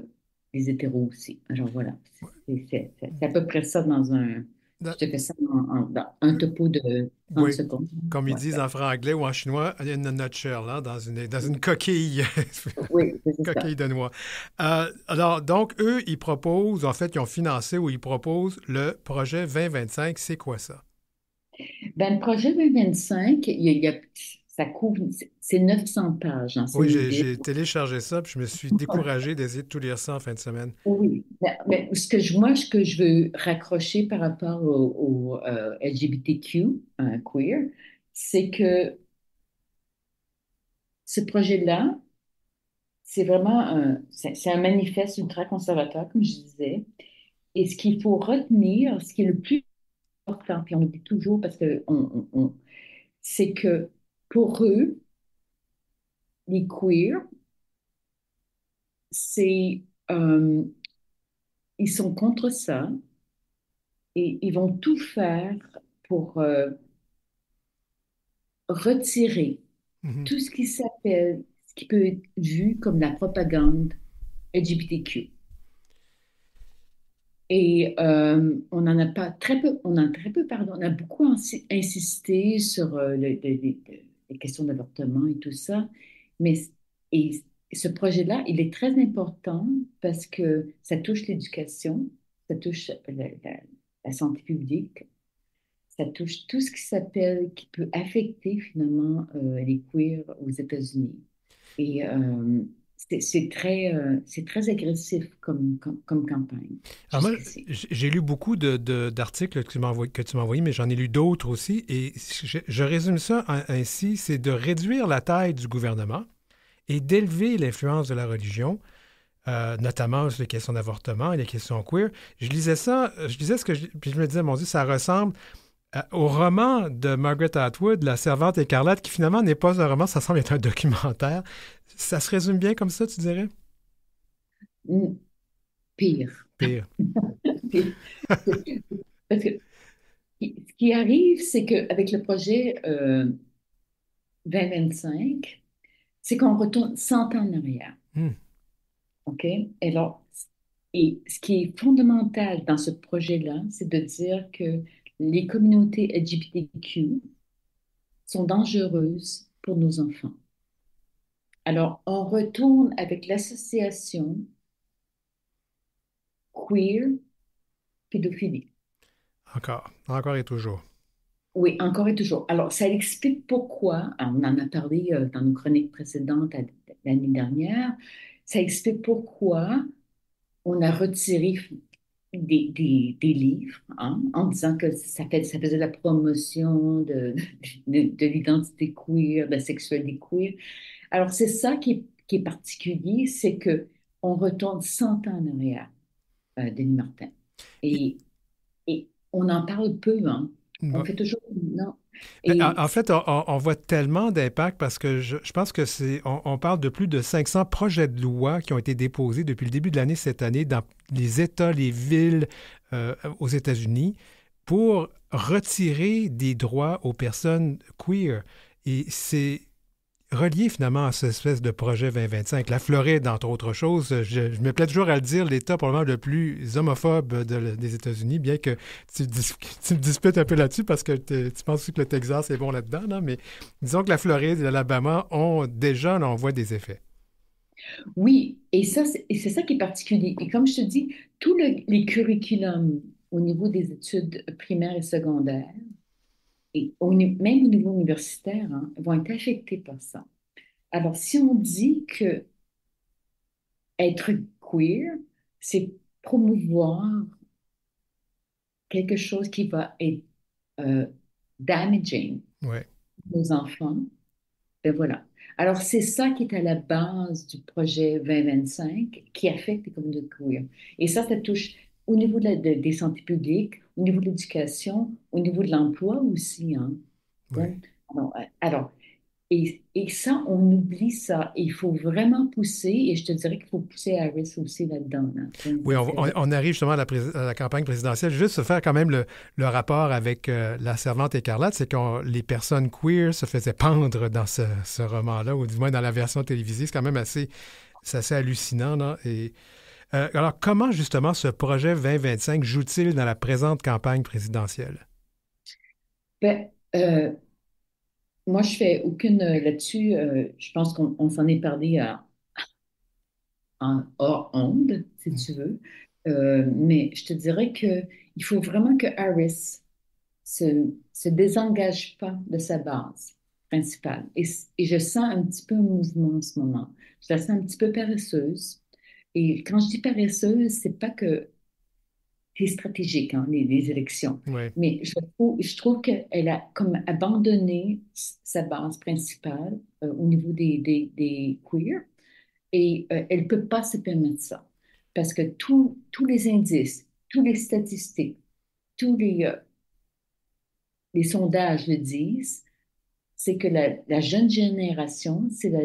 G: hétéros aussi. Alors voilà, c'est à peu près ça dans un, je fais ça en, dans un topo de comme ils disent
A: en franglais ou en chinois, in a nutshell, hein, dans, une, dans une coquille, oui, coquille de noix. Euh, alors, donc, eux, ils proposent, en fait, ils ont financé ou ils proposent le projet 2025. C'est quoi ça?
G: Ben, le projet 2025, il y a ça couvre, c'est 900 pages. Hein, oui, j'ai
A: téléchargé ça, puis je me suis découragée d'essayer de tout lire ça en fin de semaine.
G: Oui, mais, ce que moi, ce que je veux raccrocher par rapport au, euh, LGBTQ, hein, queer, c'est que ce projet-là, c'est vraiment un, c'est un manifeste ultra-conservateur, comme je disais. Et ce qu'il faut retenir, ce qui est le plus important, puis on oublie toujours parce que on c'est que pour eux, les queers, c'est euh, ils sont contre ça et ils vont tout faire pour euh, retirer mm-hmm. tout ce qui s'appelle, ce qui peut être vu comme la propagande LGBTQ. Et euh, on en a pas très peu, on a très peu, pardon, on a beaucoup insisté sur le, les questions d'avortement et tout ça. Mais et ce projet-là, il est très important parce que ça touche l'éducation, ça touche la, santé publique, ça touche tout ce qui s'appelle, qui peut affecter finalement euh, les queers aux États-Unis. Et euh, c'est très, euh, c'est très agressif comme, comme, campagne.
A: j'ai lu beaucoup d'articles que tu m'as envoyés, mais j'en ai lu d'autres aussi. Et je, résume ça ainsi, c'est de réduire la taille du gouvernement et d'élever l'influence de la religion. Euh, notamment sur les questions d'avortement et les questions queer. Je lisais ça, euh, je lisais ce que je, puis je me disais, mon Dieu, ça ressemble euh, au roman de Margaret Atwood, La servante écarlate, qui finalement n'est pas un roman, ça semble être un documentaire. Ça se résume bien comme ça, tu dirais?
G: Pire. Pire. Parce que ce qui arrive, c'est qu'avec le projet 2025, euh, c'est qu'on retourne 100 ans en arrière. Hmm. OK? alors, et ce qui est fondamental dans ce projet-là, c'est de dire que les communautés LGBTQ sont dangereuses pour nos enfants. Alors, on retourne avec l'association queer pédophilie.
A: Encore, encore et
G: toujours. Oui, encore et toujours. Alors, ça explique pourquoi, on en a parlé euh, dans nos chroniques précédentes l'année dernière, ça explique pourquoi on a retiré des, livres hein, en disant que ça, fait, ça faisait la promotion de, de, l'identité queer, de la sexualité queer. Alors, c'est ça qui est, qui est particulier, c'est que on retourne 100 ans en arrière euh, Denis Martin. Et, et on en parle peu, hein. On fait toujours
A: En, fait, on, voit tellement d'impact parce que je, pense que c'est. On, parle de plus de 500 projets de loi qui ont été déposés depuis le début de l'année cette année dans les États, les villes euh, aux États-Unis pour retirer des droits aux personnes queer. Et c'est relié finalement à cette espèce de projet 2025? La Floride, entre autres choses, je, me plais toujours à le dire, l'État probablement le plus homophobe des États-Unis, bien que tu, disputes un peu là-dessus parce que tu penses que le Texas est bon là-dedans, non? mais disons que la Floride et l'Alabama ont déjà, on voit des effets.
G: Oui, et ça, c'est ça qui est particulier. Et comme je te dis, tous les curriculums au niveau des études primaires et secondaires et même au niveau universitaire, hein, vont être affectés par ça. Alors, si on dit que être queer, c'est promouvoir quelque chose qui va être euh, damaging ouais. aux enfants, ben voilà. Alors, c'est ça qui est à la base du projet 2025 qui affecte les communautés queer. Et ça, ça touche au niveau de des santé publiques, au niveau de l'éducation, au niveau de l'emploi aussi. Hein. Euh, alors, et, ça, on oublie ça. Il faut vraiment pousser, et je te dirais qu'il faut pousser Harris aussi là-dedans.
C: Oui,
A: on, arrive justement à la, campagne présidentielle. Juste se faire quand même le, rapport avec euh, La Servante écarlate, c'est que les personnes queer se faisaient pendre dans ce, roman-là, ou du moins dans la version télévisée. C'est quand même assez, assez hallucinant. Et euh, alors, comment justement ce projet 2025 joue-t-il dans la présente campagne présidentielle?
G: Ben, euh, moi, je fais aucune euh, là-dessus. je pense qu'on s'en est parlé en hors onde, si mm. tu veux. mais je te dirais qu'il faut vraiment que Harris se, se désengage pas de sa base principale. Et, je sens un petit peu un mouvement en ce moment. Je la sens un petit peu paresseuse et quand je dis paresseuse, c'est pas que c'est stratégique, hein, les, élections. Mais je trouve, je trouve qu'elle a comme abandonné sa base principale euh, au niveau des, des, queers et euh, elle peut pas se permettre ça. Parce que tous les indices, toutes les statistiques, tous les, euh, les sondages le disent, c'est que la, la, jeune génération, c'est la,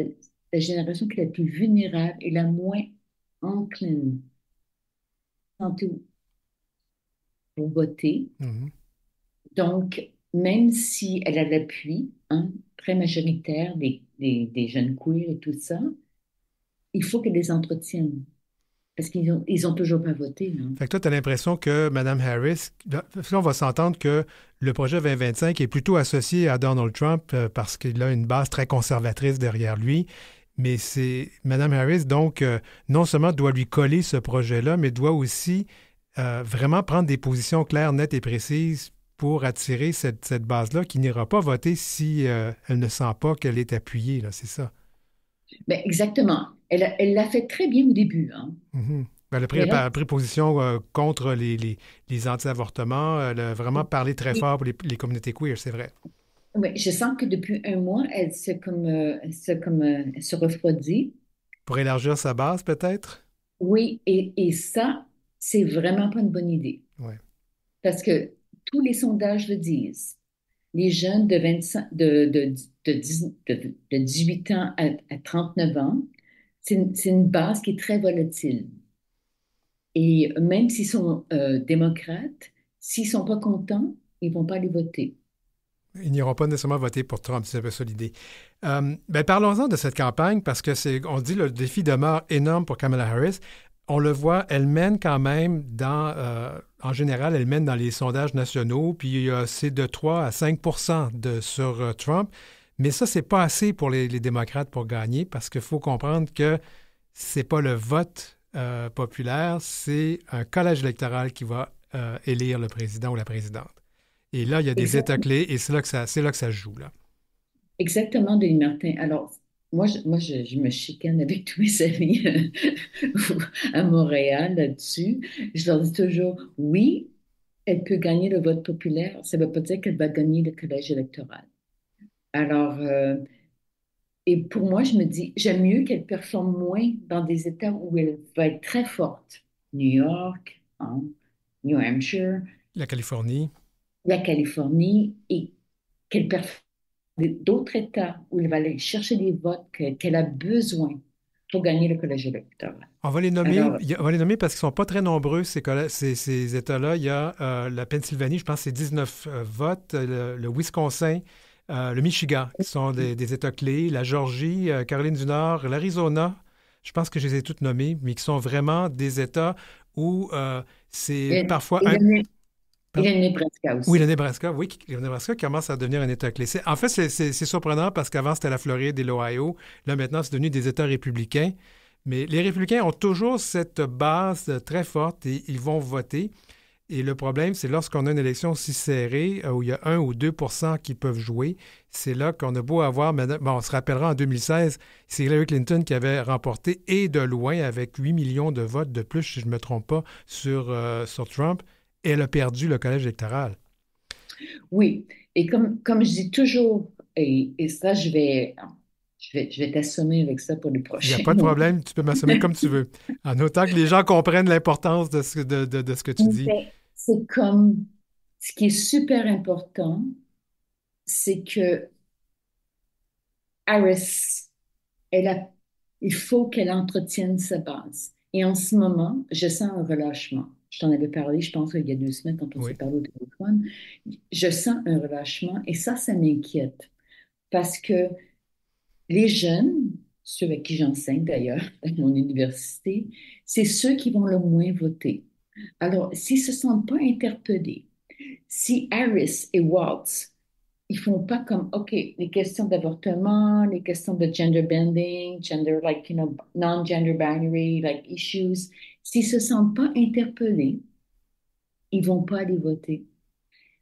G: la génération qui est la plus vulnérable et la moins encline tantôt pour voter. Mhm. Donc, même si elle a l'appui hein, très majoritaire des, des, jeunes queers et tout ça, il faut qu'elle les entretienne. Parce qu'ils ont, ils ont toujours pas voté.
A: Fait que toi, tu as l'impression que Mme Harris, on va s'entendre que le projet 2025 est plutôt associé à Donald Trump euh, parce qu'il a une base très conservatrice derrière lui mais c'est Madame Harris, donc, euh, non seulement doit lui coller ce projet-là, mais doit aussi euh, vraiment prendre des positions claires, nettes et précises pour attirer cette, base-là qui n'ira pas voter si euh, elle ne sent pas qu'elle est appuyée, c'est ça.
G: Ben, exactement. Elle, l'a fait très bien au début. Hein.
A: Mm-hmm. Ben, elle, a pris, position contre les, anti-avortements. Elle a vraiment parlé très fort pour les, les communautés queer, c'est vrai.
G: Oui, je sens que depuis un mois, elle se, comme, euh, se, comme, euh, se refroidit.
A: Pour élargir sa base, peut-être?
G: Oui, et, et ça, c'est vraiment pas une bonne idée. Oui. Parce que tous les sondages le disent. Les jeunes de, 25, de, de, 18 ans à, 39 ans, c'est une, base qui est très volatile. Et même s'ils sont euh, démocrates, s'ils ne sont pas contents, ils ne vont pas aller voter
A: ils n'iront pas nécessairement voter pour Trump, c'est ça l'idée. Euh, ben, parlons-en de cette campagne parce que c'est, on dit le défi demeure énorme pour Kamala Harris. On le voit, elle mène quand même dans, euh, en général, elle mène dans les sondages nationaux, puis a euh, c'est de 3 à 5 de, sur euh, Trump. Mais ça, c'est pas assez pour les, les démocrates pour gagner parce qu'il faut comprendre que c'est pas le vote populaire, c'est un collège électoral qui va élire le président ou la présidente. Et là, il y a des états clés et c'est là que ça, c'est là que ça joue là.
G: Exactement, Denis Martin. Alors, moi, je, moi, je, me chicane avec tous mes amis euh, à Montréal là-dessus. Je leur dis toujours, oui, elle peut gagner le vote populaire. Ça ne veut pas dire qu'elle va gagner le collège électoral. Alors, euh, et pour moi, je me dis, j'aime mieux qu'elle performe moins dans des États où elle va être très forte. New York, hein, New Hampshire. La Californie la Californie et qu'elle d'autres États où elle va aller chercher des votes qu'elle a besoin pour gagner le collège électoral. On
A: va les nommer, on va les nommer parce qu'ils ne sont pas très nombreux, ces, États-là. Il y a euh, la Pennsylvanie, je pense, c'est 19 euh, votes, euh, le, Wisconsin, le Michigan, qui sont des, mm-hmm. États clés, la Georgie, Caroline du Nord, l'Arizona, je pense que je les ai toutes nommées, mais qui sont vraiment des États où c'est parfois...
G: Et le Nebraska aussi. Oui, le
A: Nebraska, oui, le Nebraska commence à devenir un État clé. En fait, c'est surprenant parce qu'avant, c'était la Floride et l'Ohio. Là, maintenant, c'est devenu des États républicains. Mais les républicains ont toujours cette base très forte et ils vont voter. Et le problème, c'est lorsqu'on a une élection si serrée, euh, où il y a 1 ou 2 qui peuvent jouer, c'est là qu'on a beau avoir. on se rappellera en 2016, c'est Hillary Clinton qui avait remporté et de loin avec 8 millions de votes de plus, si je ne me trompe pas, sur euh, Trump elle a perdu le collège électoral.
G: Oui, et comme, comme je dis toujours, et, ça, je vais, je vais, t'assommer avec ça pour le prochain. Il n'y a pas de problème,
A: tu peux m'assommer comme tu veux, en autant que les gens comprennent l'importance de ce, de, ce que tu dis.
G: C'est comme ce qui est super important, c'est que Harris, elle il faut qu'elle entretienne sa base. Et en ce moment, je sens un relâchement je t'en avais parlé, je pense, il y a deux semaines quand on s'est parlé au téléphone, je sens un relâchement et ça, ça m'inquiète parce que les jeunes, ceux avec qui j'enseigne d'ailleurs à mon université, c'est ceux qui vont le moins voter. Alors, s'ils ne se sentent pas interpellés, si Harris et Waltz, ils font pas comme, OK, les questions d'avortement, les questions de gender bending, gender, like, you know, non-gender binary, like, issues, S'ils ne se sentent pas interpellés, ils ne vont pas aller voter.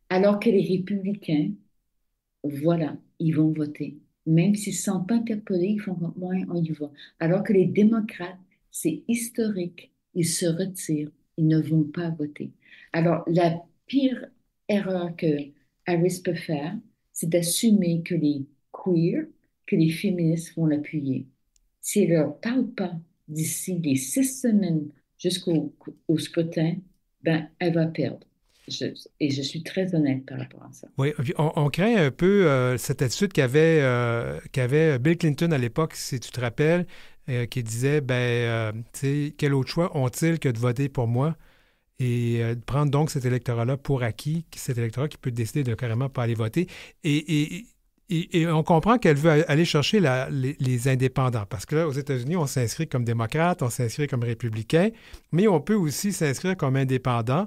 G: Alors que les républicains, voilà, ils vont voter. Même s'ils ne se sentent pas interpellés, ils font moins on y va. Alors que les démocrates, c'est historique, ils se retirent, ils ne vont pas voter. Alors, la pire erreur que Harris peut faire, c'est d'assumer que les queers, que les féministes vont l'appuyer. Si elle ne leur parle pas d'ici les six semaines jusqu'au scrutin, ben, elle va perdre. et je suis très honnête par rapport à ça.
A: Oui, on, crée craint un peu euh, cette attitude euh, qu'avait Bill Clinton à l'époque, si tu te rappelles, euh, qui disait ben, quel autre choix ont-ils que de voter pour moi et de prendre donc cet électorat-là pour acquis, cet électorat qui peut décider de carrément pas aller voter. et et, on comprend qu'elle veut aller chercher les, indépendants, parce que là, aux États-Unis, on s'inscrit comme démocrate, on s'inscrit comme républicain, mais on peut aussi s'inscrire comme indépendant.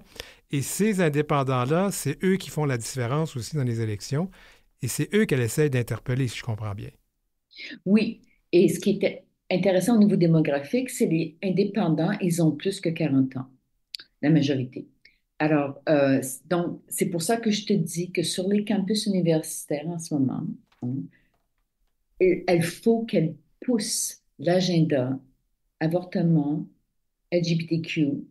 A: Et ces indépendants-là, c'est eux qui font la différence aussi dans les élections, et c'est eux qu'elle essaie d'interpeller, si je comprends bien.
G: Oui, et ce qui est intéressant au niveau démographique, c'est les indépendants, ils ont plus que 40 ans, la majorité. Alors, euh, donc, c'est pour ça que je te dis que sur les campus universitaires en ce moment, il euh, faut qu'elle pousse l'agenda avortement, LGBTQ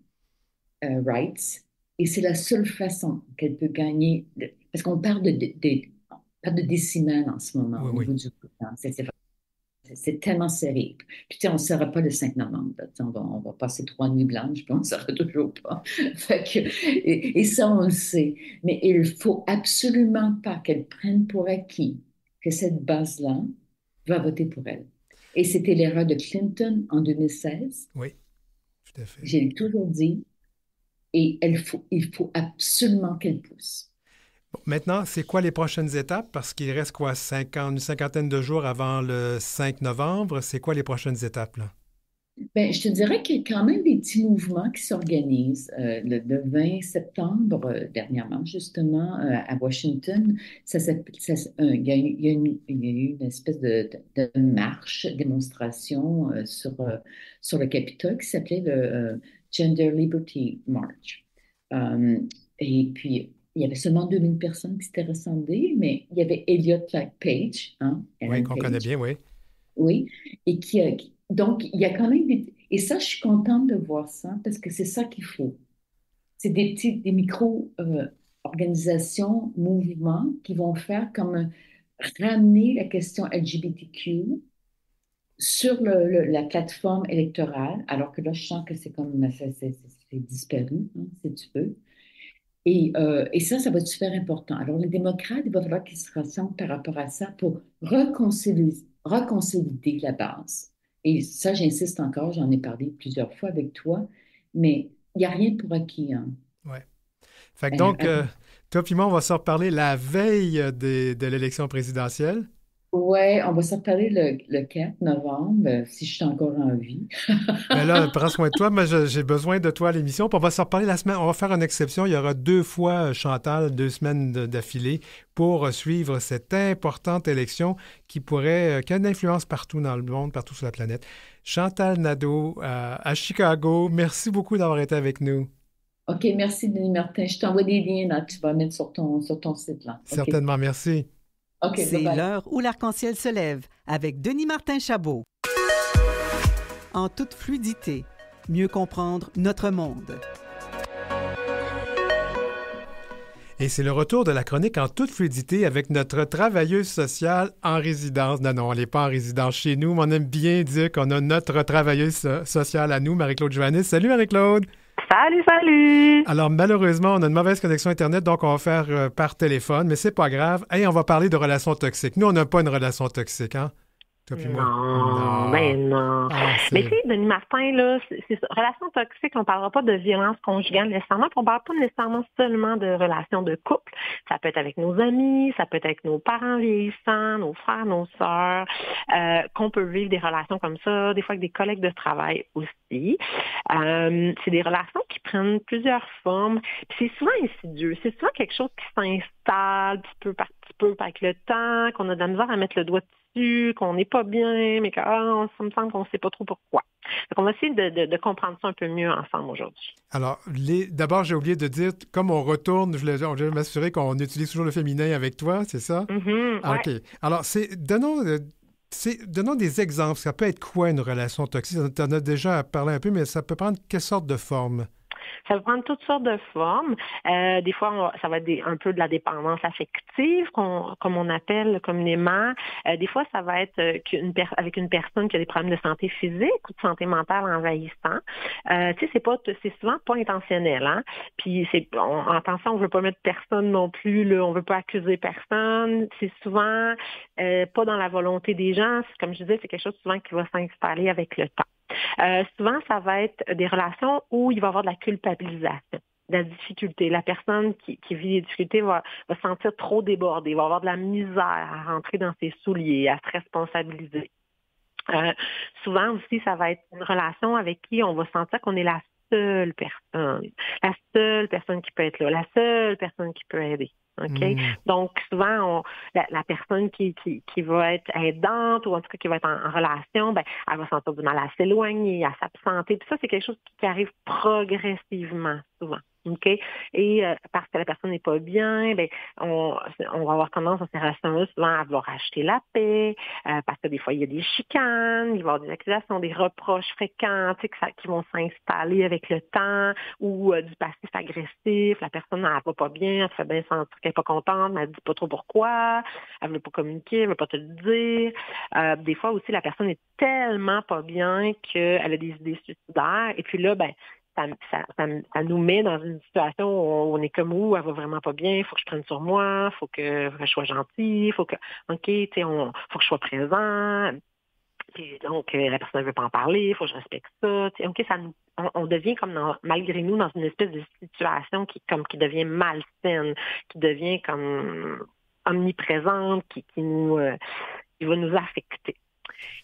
G: euh, rights, et c'est la seule façon qu'elle peut gagner, parce qu'on parle de, décimales en ce moment au niveau du gouvernement, c'est tellement sérieux. Puis, on ne saura pas le 5 novembre. On va, on va, passer trois nuits blanches, puis on ne saura toujours pas. et, ça, on le sait. Mais il faut absolument pas qu'elle prenne pour acquis que cette base-là va voter pour elle. Et c'était l'erreur de Clinton en 2016.
A: Oui, tout à fait.
G: J'ai toujours dit, et faut, il faut absolument qu'elle pousse
A: maintenant, c'est quoi les prochaines étapes? Parce qu'il reste quoi, une cinquantaine de jours avant le 5 novembre. C'est quoi les prochaines étapes? Là?
G: Bien, je te dirais qu'il y a quand même des petits mouvements qui s'organisent. Euh, le, 20 septembre, euh, dernièrement, justement, euh, à Washington, ça, il, y a eu, une espèce de, marche, démonstration sur, sur le Capitole qui s'appelait le Gender Liberty March. et puis, il y avait seulement 2000 personnes qui s'étaient ressemblées, mais il y avait Elliot Page. Hein, oui, qu'on connaît bien, oui. Oui, et qui, donc il y a quand même des... Et ça, je suis contente de voir ça, parce que c'est ça qu'il faut. C'est des petits, des micro-organisations, euh, mouvements qui vont faire comme euh, ramener la question LGBTQ sur la plateforme électorale, alors que là, je sens que c'est comme, c'est disparu, hein, si tu veux. Euh, et, ça, ça va être super important. Alors, les démocrates, il va falloir qu'ils se rassemblent par rapport à ça pour reconcilier, la base. Et ça, j'insiste encore, j'en ai parlé plusieurs fois avec toi, mais il n'y a rien pour acquérir. Hein. Oui. Fait euh, donc, euh,
A: toi et moi, on va se reparler la veille de l'élection présidentielle.
G: Ouais, on va se reparler le, 4 novembre, euh, si je suis encore en vie. Mais
A: ben là, prends soin de toi, mais j'ai besoin de toi à l'émission. on va se reparler la semaine. On va faire une exception. Il y aura deux fois euh, Chantal, deux semaines d'affilée, pour euh, suivre cette importante élection qui pourrait, qui a une influence partout dans le monde, partout sur la planète. Chantal Nadeau à Chicago, merci beaucoup d'avoir été avec nous.
G: OK, merci, Denis Martin. Je t'envoie des liens tu vas mettre sur ton, sur ton site là. Certainement, merci. C'est l'heure où l'arc-en-ciel se lève avec Denis Martin Chabot.
B: En toute fluidité, mieux comprendre notre monde.
A: Et c'est le retour de la chronique en toute fluidité avec notre travailleuse sociale en résidence. Non, non, on n'est pas en résidence chez nous, mais on aime bien dire qu'on a notre travailleuse sociale à nous, Marie-Claude Joannis. Salut Marie-Claude! Salut, salut! Alors, malheureusement, on a une mauvaise connexion Internet, donc on va faire euh, par téléphone, mais c'est pas grave. Et on va parler de relations toxiques. Nous, on n'a pas une relation toxique, hein? non, ben, ah, mais
H: non. mais tu sais, Denis Martin, là, c'est Relations toxiques, on ne parlera pas de violence conjugale nécessairement, on ne parle pas nécessairement seulement de relations de couple. Ça peut être avec nos amis, ça peut être avec nos parents vieillissants, nos frères, nos sœurs, euh, qu'on peut vivre des relations comme ça, des fois avec des collègues de travail aussi. Euh, c'est des relations qui prennent plusieurs formes, c'est souvent insidieux. C'est souvent quelque chose qui s'installe petit peu par petit peu avec le temps, qu'on a de la misère à mettre le doigt dessus qu'on n'est pas bien, mais qu'on ah, ça me semble qu'on ne sait pas trop pourquoi. Donc, on va essayer de, comprendre ça un peu mieux ensemble aujourd'hui.
A: Alors, d'abord, j'ai oublié de dire, comme on retourne, je voulais, m'assurer qu'on utilise toujours le féminin avec toi, c'est ça? Mm-hmm, OK. Alors, donnons, euh, donnons des exemples. Ça peut être quoi une relation toxique? Tu en as déjà parlé un peu, mais ça peut prendre quelle sorte de forme?
H: Ça va prendre toutes sortes de formes. Euh, des fois, ça va être un peu de la dépendance affective, comme on appelle communément. Euh, des fois, ça va être euh, qu'une avec une personne qui a des problèmes de santé physique ou de santé mentale envahissant. Euh, tu sais, c'est pas, souvent pas intentionnel. Hein? Puis, c'est, on, en pensant, on veut pas mettre personne non plus. Là, on veut pas accuser personne. C'est souvent pas dans la volonté des gens. Comme je disais, c'est quelque chose souvent qui va s'installer avec le temps. Euh, souvent, ça va être des relations où il va y avoir de la culpabilisation de la difficulté. La personne qui, qui vit des difficultés va, se sentir trop débordée, va avoir de la misère à rentrer dans ses souliers, à se responsabiliser. Euh, souvent aussi, ça va être une relation avec qui on va sentir qu'on est la seule personne, la seule personne qui peut être là, la seule personne qui peut aider. OK? Hmm. Donc, souvent, la, personne qui, qui, va être aidante ou en tout cas qui va être en, relation, ben, elle va sentir du mal à s'éloigner, à s'absenter. Puis ça, c'est quelque chose qui arrive progressivement, souvent. OK? Et euh, parce que la personne n'est pas bien, ben, on, on, va avoir tendance dans ces relations-là souvent à vouloir acheter la paix, euh, parce que des fois, il y a des chicanes, il va y avoir des accusations, des reproches fréquents, tu sais, ça, qui vont s'installer avec le temps, ou euh, du passif agressif, la personne n'a va pas bien, elle fait bien sentir qu'elle n'est pas contente, mais elle ne dit pas trop pourquoi, elle ne veut pas communiquer, elle ne veut pas te le dire. des fois aussi, la personne est tellement pas bien qu'elle a des idées suicidaires, et puis là, ben, ça, ça, nous met dans une situation où on est comme où elle va vraiment pas bien, il faut que je prenne sur moi, faut que je sois gentil, faut que OK, faut que je sois présent. donc euh, la personne ne veut pas en parler, il faut que je respecte ça. OK, ça on, devient comme malgré nous dans une espèce de situation qui comme qui devient malsaine, qui devient comme omniprésente, qui, qui nous euh, qui va nous affecter.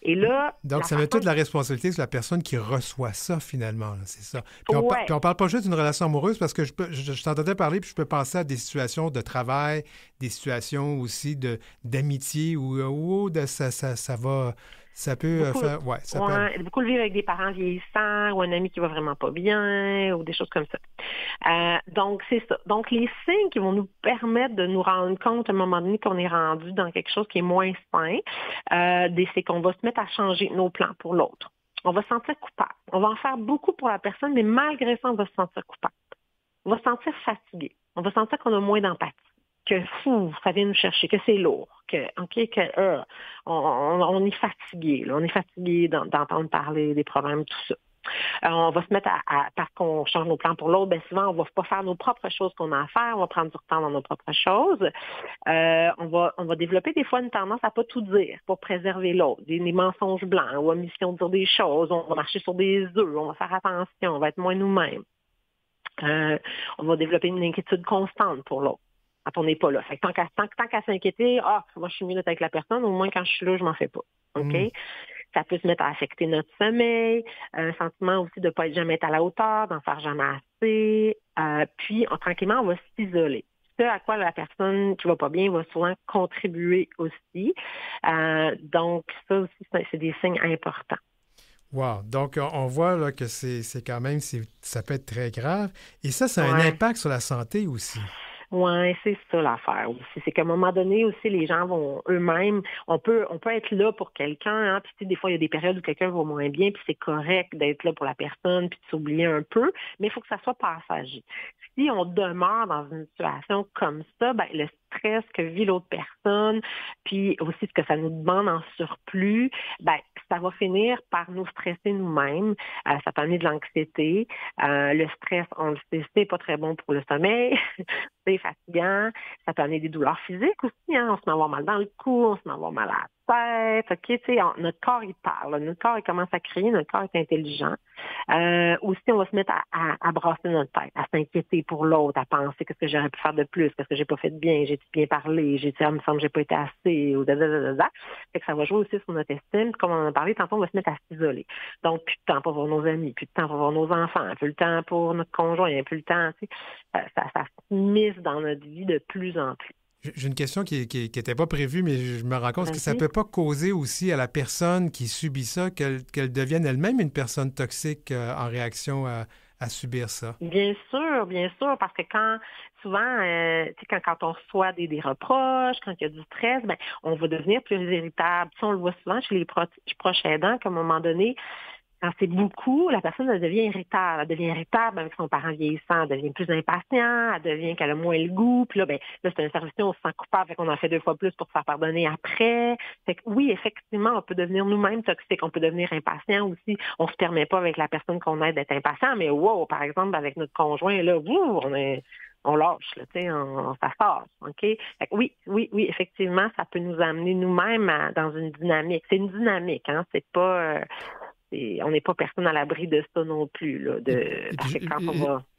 H: Et Donc, ça
A: met toute la responsabilité sur la personne qui reçoit ça, finalement. C'est ça. Puis, on, parle pas juste d'une relation amoureuse parce que je, t'entendais parler, puis je peux penser à des situations de travail, des situations aussi d'amitié de, où, de, ça, va, ça peut euh, Ouais, ça
H: peut... Beaucoup le vivre avec des parents vieillissants ou un ami qui va vraiment pas bien ou des choses comme ça. Euh, donc, c'est ça. Donc, les signes qui vont nous permettre de nous rendre compte à un moment donné qu'on est rendu dans quelque chose qui est moins sain, euh, c'est qu'on va se mettre à changer nos plans pour l'autre. On va se sentir coupable. On va en faire beaucoup pour la personne, mais malgré ça, on va se sentir coupable. On va se sentir fatigué. On va sentir qu'on a moins d'empathie que fou, ça vient nous chercher, que c'est lourd, que, OK, que, euh, on, est fatigué, on est fatigué d'entendre parler des problèmes, tout ça. Euh, on va se mettre à, parce qu'on change nos plans pour l'autre, ben souvent, on va pas faire nos propres choses qu'on a à faire, on va prendre du temps dans nos propres choses. Euh, on, va, on va développer des fois une tendance à pas tout dire pour préserver l'autre, des, mensonges blancs ou omission de dire des choses, on va marcher sur des œufs, on va faire attention, on va être moins nous-mêmes. on va développer une inquiétude constante pour l'autre quand on n'est pas là. tant qu'à s'inquiéter, ah, moi je suis mieux avec la personne, au moins quand je suis là, je m'en fais pas. OK? Mm. Ça peut se mettre à affecter notre sommeil, un sentiment aussi de ne pas être jamais à la hauteur, d'en faire jamais assez. Euh, puis, tranquillement, on va s'isoler. Ce à quoi la personne qui va pas bien va souvent contribuer aussi. Euh, donc, ça aussi, c'est des signes importants.
A: Wow. Donc, on voit que c'est quand même, ça peut être très grave. Et ça, ça a un impact sur la santé aussi.
H: Oui, c'est ça l'affaire aussi. C'est qu'à un moment donné aussi, les gens vont eux-mêmes, on peut, on peut être là pour quelqu'un, hein, puis tu sais, des fois, il y a des périodes où quelqu'un va moins bien, puis c'est correct d'être là pour la personne, puis de s'oublier un peu, mais il faut que ça soit passager. Si on demeure dans une situation comme ça, ben, le stress que vit l'autre personne, puis aussi ce que ça nous demande en surplus, ben, ça va finir par nous stresser nous-mêmes. Euh, ça peut amener de l'anxiété. Euh, le stress, on le sait, c'est pas très bon pour le sommeil. c'est fatigant. Ça peut amener des douleurs physiques aussi. Hein. On se met à avoir mal dans le cou, on se met à avoir malade tête. OK, tu notre corps, il parle. Notre corps, il commence à crier. Notre corps est intelligent. Euh, aussi, on va se mettre à, à, brasser notre tête, à s'inquiéter pour l'autre, à penser qu'est-ce que j'aurais pu faire de plus, qu'est-ce que j'ai pas fait de bien, j'ai bien parlé, j'ai dit, il me semble que j'ai pas été assez, ou da, da, que ça va jouer aussi sur notre estime. Comme on en a parlé tantôt, on va se mettre à s'isoler. Donc, plus de temps pour voir nos amis, plus de temps pour voir nos enfants, plus de temps pour notre conjoint, plus de temps, tu sais, ça, ça se mise dans notre vie de plus en plus.
A: J'ai une question qui n'était pas prévue, mais je me rends compte que ça ne peut pas causer aussi à la personne qui subit ça qu'elle devienne elle-même une personne toxique euh, en réaction à, subir ça.
H: Bien sûr, bien sûr, parce que quand souvent, euh, quand, quand on reçoit des, reproches, quand il y a du stress, ben, on va devenir plus irritable. on le voit souvent chez les proches aidants qu'à un moment donné, quand c'est beaucoup, la personne devient irritable. Elle devient irritable avec son parent vieillissant, elle devient plus impatient, elle devient qu'elle a moins le goût. Puis là, ben, là c'est un service, on se sent coupable, fait qu'on en fait deux fois plus pour se faire pardonner après. Fait que oui, effectivement, on peut devenir nous-mêmes toxiques, on peut devenir impatient aussi. On se permet pas avec la personne qu'on aide d'être impatient, mais wow, par exemple, avec notre conjoint, là, on on lâche, là, on, on, oui, oui, oui, effectivement, ça peut nous amener nous-mêmes dans une dynamique. C'est une dynamique, hein? C'est pas. Euh, on n'est pas personne à l'abri de ça non plus. Là, de... et, quand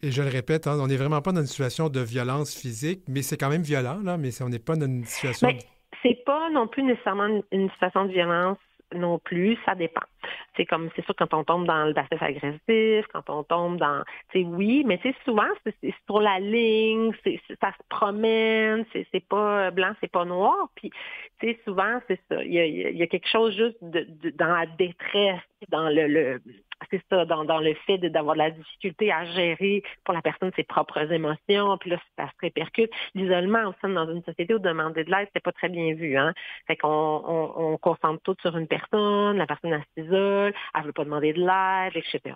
A: et, je le répète, hein, on n'est vraiment pas dans une situation de violence physique, mais c'est quand même violent, là, mais on n'est pas dans une situation... Ce ben,
H: c'est pas non plus nécessairement une situation de violence non plus, ça dépend. C'est comme c'est sûr quand on tombe dans le bassin agressif, quand on tombe dans sais oui, mais c'est souvent c'est sur la ligne, c'est ça se promène, c'est pas euh, blanc, c'est pas noir, puis c'est souvent c'est ça, il y, a, quelque chose juste de, dans la détresse, dans le, le c'est ça, dans, le fait d'avoir de, la difficulté à gérer pour la personne ses propres émotions, puis là, ça se répercute. L'isolement, au sein dans une société où demander de l'aide, c'est pas très bien vu. Hein? Fait qu'on concentre tout sur une personne, la personne, elle s'isole, elle veut pas demander de l'aide, etc.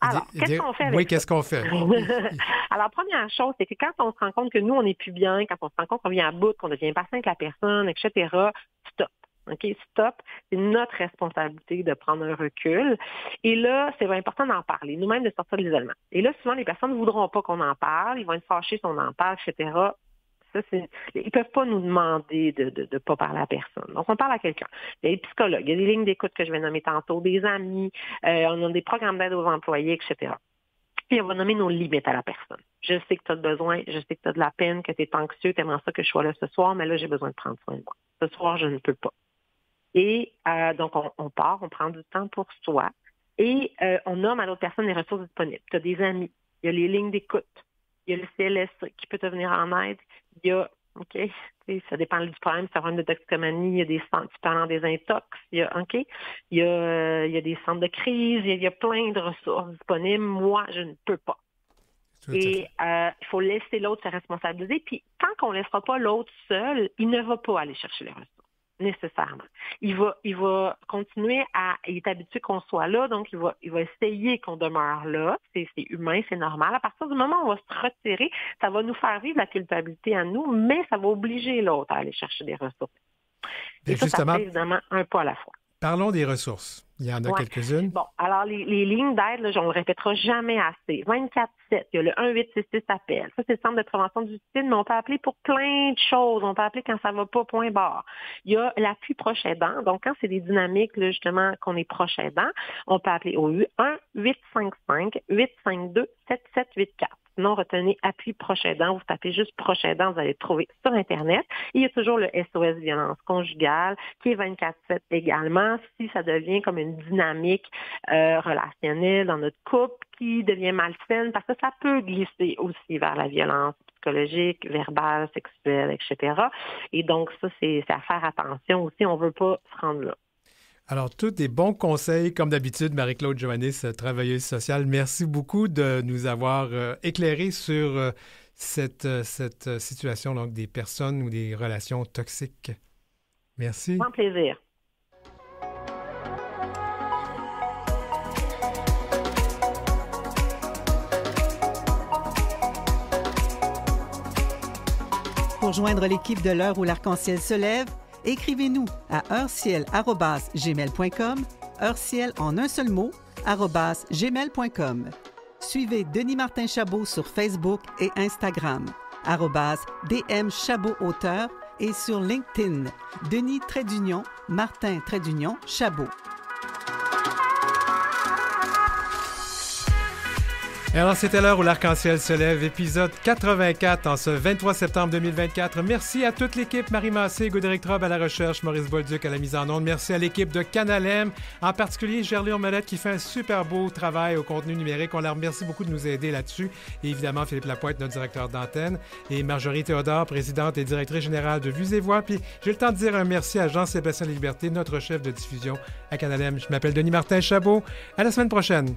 A: Alors, qu'est-ce qu'on fait Oui, qu'est-ce qu'on fait?
H: Alors, première chose, c'est que quand on se rend compte que nous, on n'est plus bien, quand on se rend compte qu'on vient à bout, qu'on devient sain avec la personne, etc., OK, stop, c'est notre responsabilité de prendre un recul. Et là, c'est important d'en parler, nous-mêmes de sortir de l'isolement. Et là, souvent, les personnes ne voudront pas qu'on en parle, ils vont être fâchés si on en parle, etc. Ça, ils ne peuvent pas nous demander de ne de, pas parler à personne. Donc, on parle à quelqu'un. Il y a des psychologues, il y a des lignes d'écoute que je vais nommer tantôt, des amis, euh, on a des programmes d'aide aux employés, etc. Puis on va nommer nos limites à la personne. Je sais que tu as besoin, je sais que tu as de la peine, que tu es anxieux, tu ça que je sois là ce soir, mais là, j'ai besoin de prendre soin de moi. Ce soir, je ne peux pas. Et euh, donc, on, part, on prend du temps pour soi et euh, on nomme à l'autre personne les ressources disponibles. Tu as des amis, il y a les lignes d'écoute, il y a le CLS qui peut te venir en aide, il y a, OK, ça dépend du problème, c'est un problème de toxicomanie, il y a des centres, tu parles des intox, il y a, OK, il y a, des centres de crise, il y a, plein de ressources disponibles. Moi, je ne peux pas. Et il euh, faut laisser l'autre se responsabiliser. Puis tant qu'on ne laissera pas l'autre seul, il ne va pas aller chercher les ressources nécessairement. Il va, il va continuer à, il est habitué qu'on soit là, donc il va, il va essayer qu'on demeure là. C'est humain, c'est normal. À partir du moment où on va se retirer, ça va nous faire vivre la culpabilité à nous, mais ça va obliger l'autre à aller chercher des ressources. Et, ben, justement... évidemment un pas à la fois.
A: Parlons des ressources. Il y en a quelques-unes. Bon,
H: alors les, lignes d'aide, on le répétera jamais assez. 24-7, il y a le 1866 appel. Ça, c'est le centre de prévention du suicide, mais on peut appeler pour plein de choses. On peut appeler quand ça va pas, point barre. Il y a l'appui proche aidant. Donc, quand c'est des dynamiques, justement, qu'on est proche aidant, on peut appeler au 1-855-852-7784. Sinon, retenez appui Prochain dent, Vous tapez juste Prochain dent, vous allez le trouver sur Internet. il y a toujours le SOS violence conjugale qui est 24-7 également. Si ça devient comme une dynamique euh, relationnelle dans notre couple qui devient malsaine, parce que ça peut glisser aussi vers la violence psychologique, verbale, sexuelle, etc. Et donc, ça, c'est à faire attention aussi. On ne veut pas se rendre là.
A: Alors, tous des bons conseils, comme d'habitude, Marie-Claude Joannis, euh, travailleuse sociale. Merci beaucoup de nous avoir euh, éclairés sur euh, cette, situation donc, des personnes ou des relations toxiques.
H: Merci. Mon plaisir.
B: Pour joindre l'équipe de l'heure où l'arc-en-ciel se lève, écrivez-nous à heurciel.gmail.com, heurciel en un seul mot, gmail.com. Suivez Denis Martin Chabot sur Facebook et Instagram, DM Chabot Auteur et sur LinkedIn, Denis Trédunion, Martin Trédunion, Chabot. alors, c'était l'heure où
A: l'arc-en-ciel se lève, épisode 84 en ce 23 septembre 2024. Merci à toute l'équipe, Marie Massé, Godéric Trobe à la recherche, Maurice Bolduc à la mise en onde. Merci à l'équipe de Canalem, en particulier Gerlion Melette qui fait un super beau travail au contenu numérique. On leur remercie beaucoup de nous aider là-dessus. Et évidemment, Philippe Lapointe, notre directeur d'antenne, et Marjorie Théodore, présidente et directrice générale de Vues et Voix. Puis j'ai le temps de dire un merci à Jean-Sébastien Liberté, notre chef de diffusion à Canalem. Je m'appelle Denis Martin Chabot. À la semaine prochaine.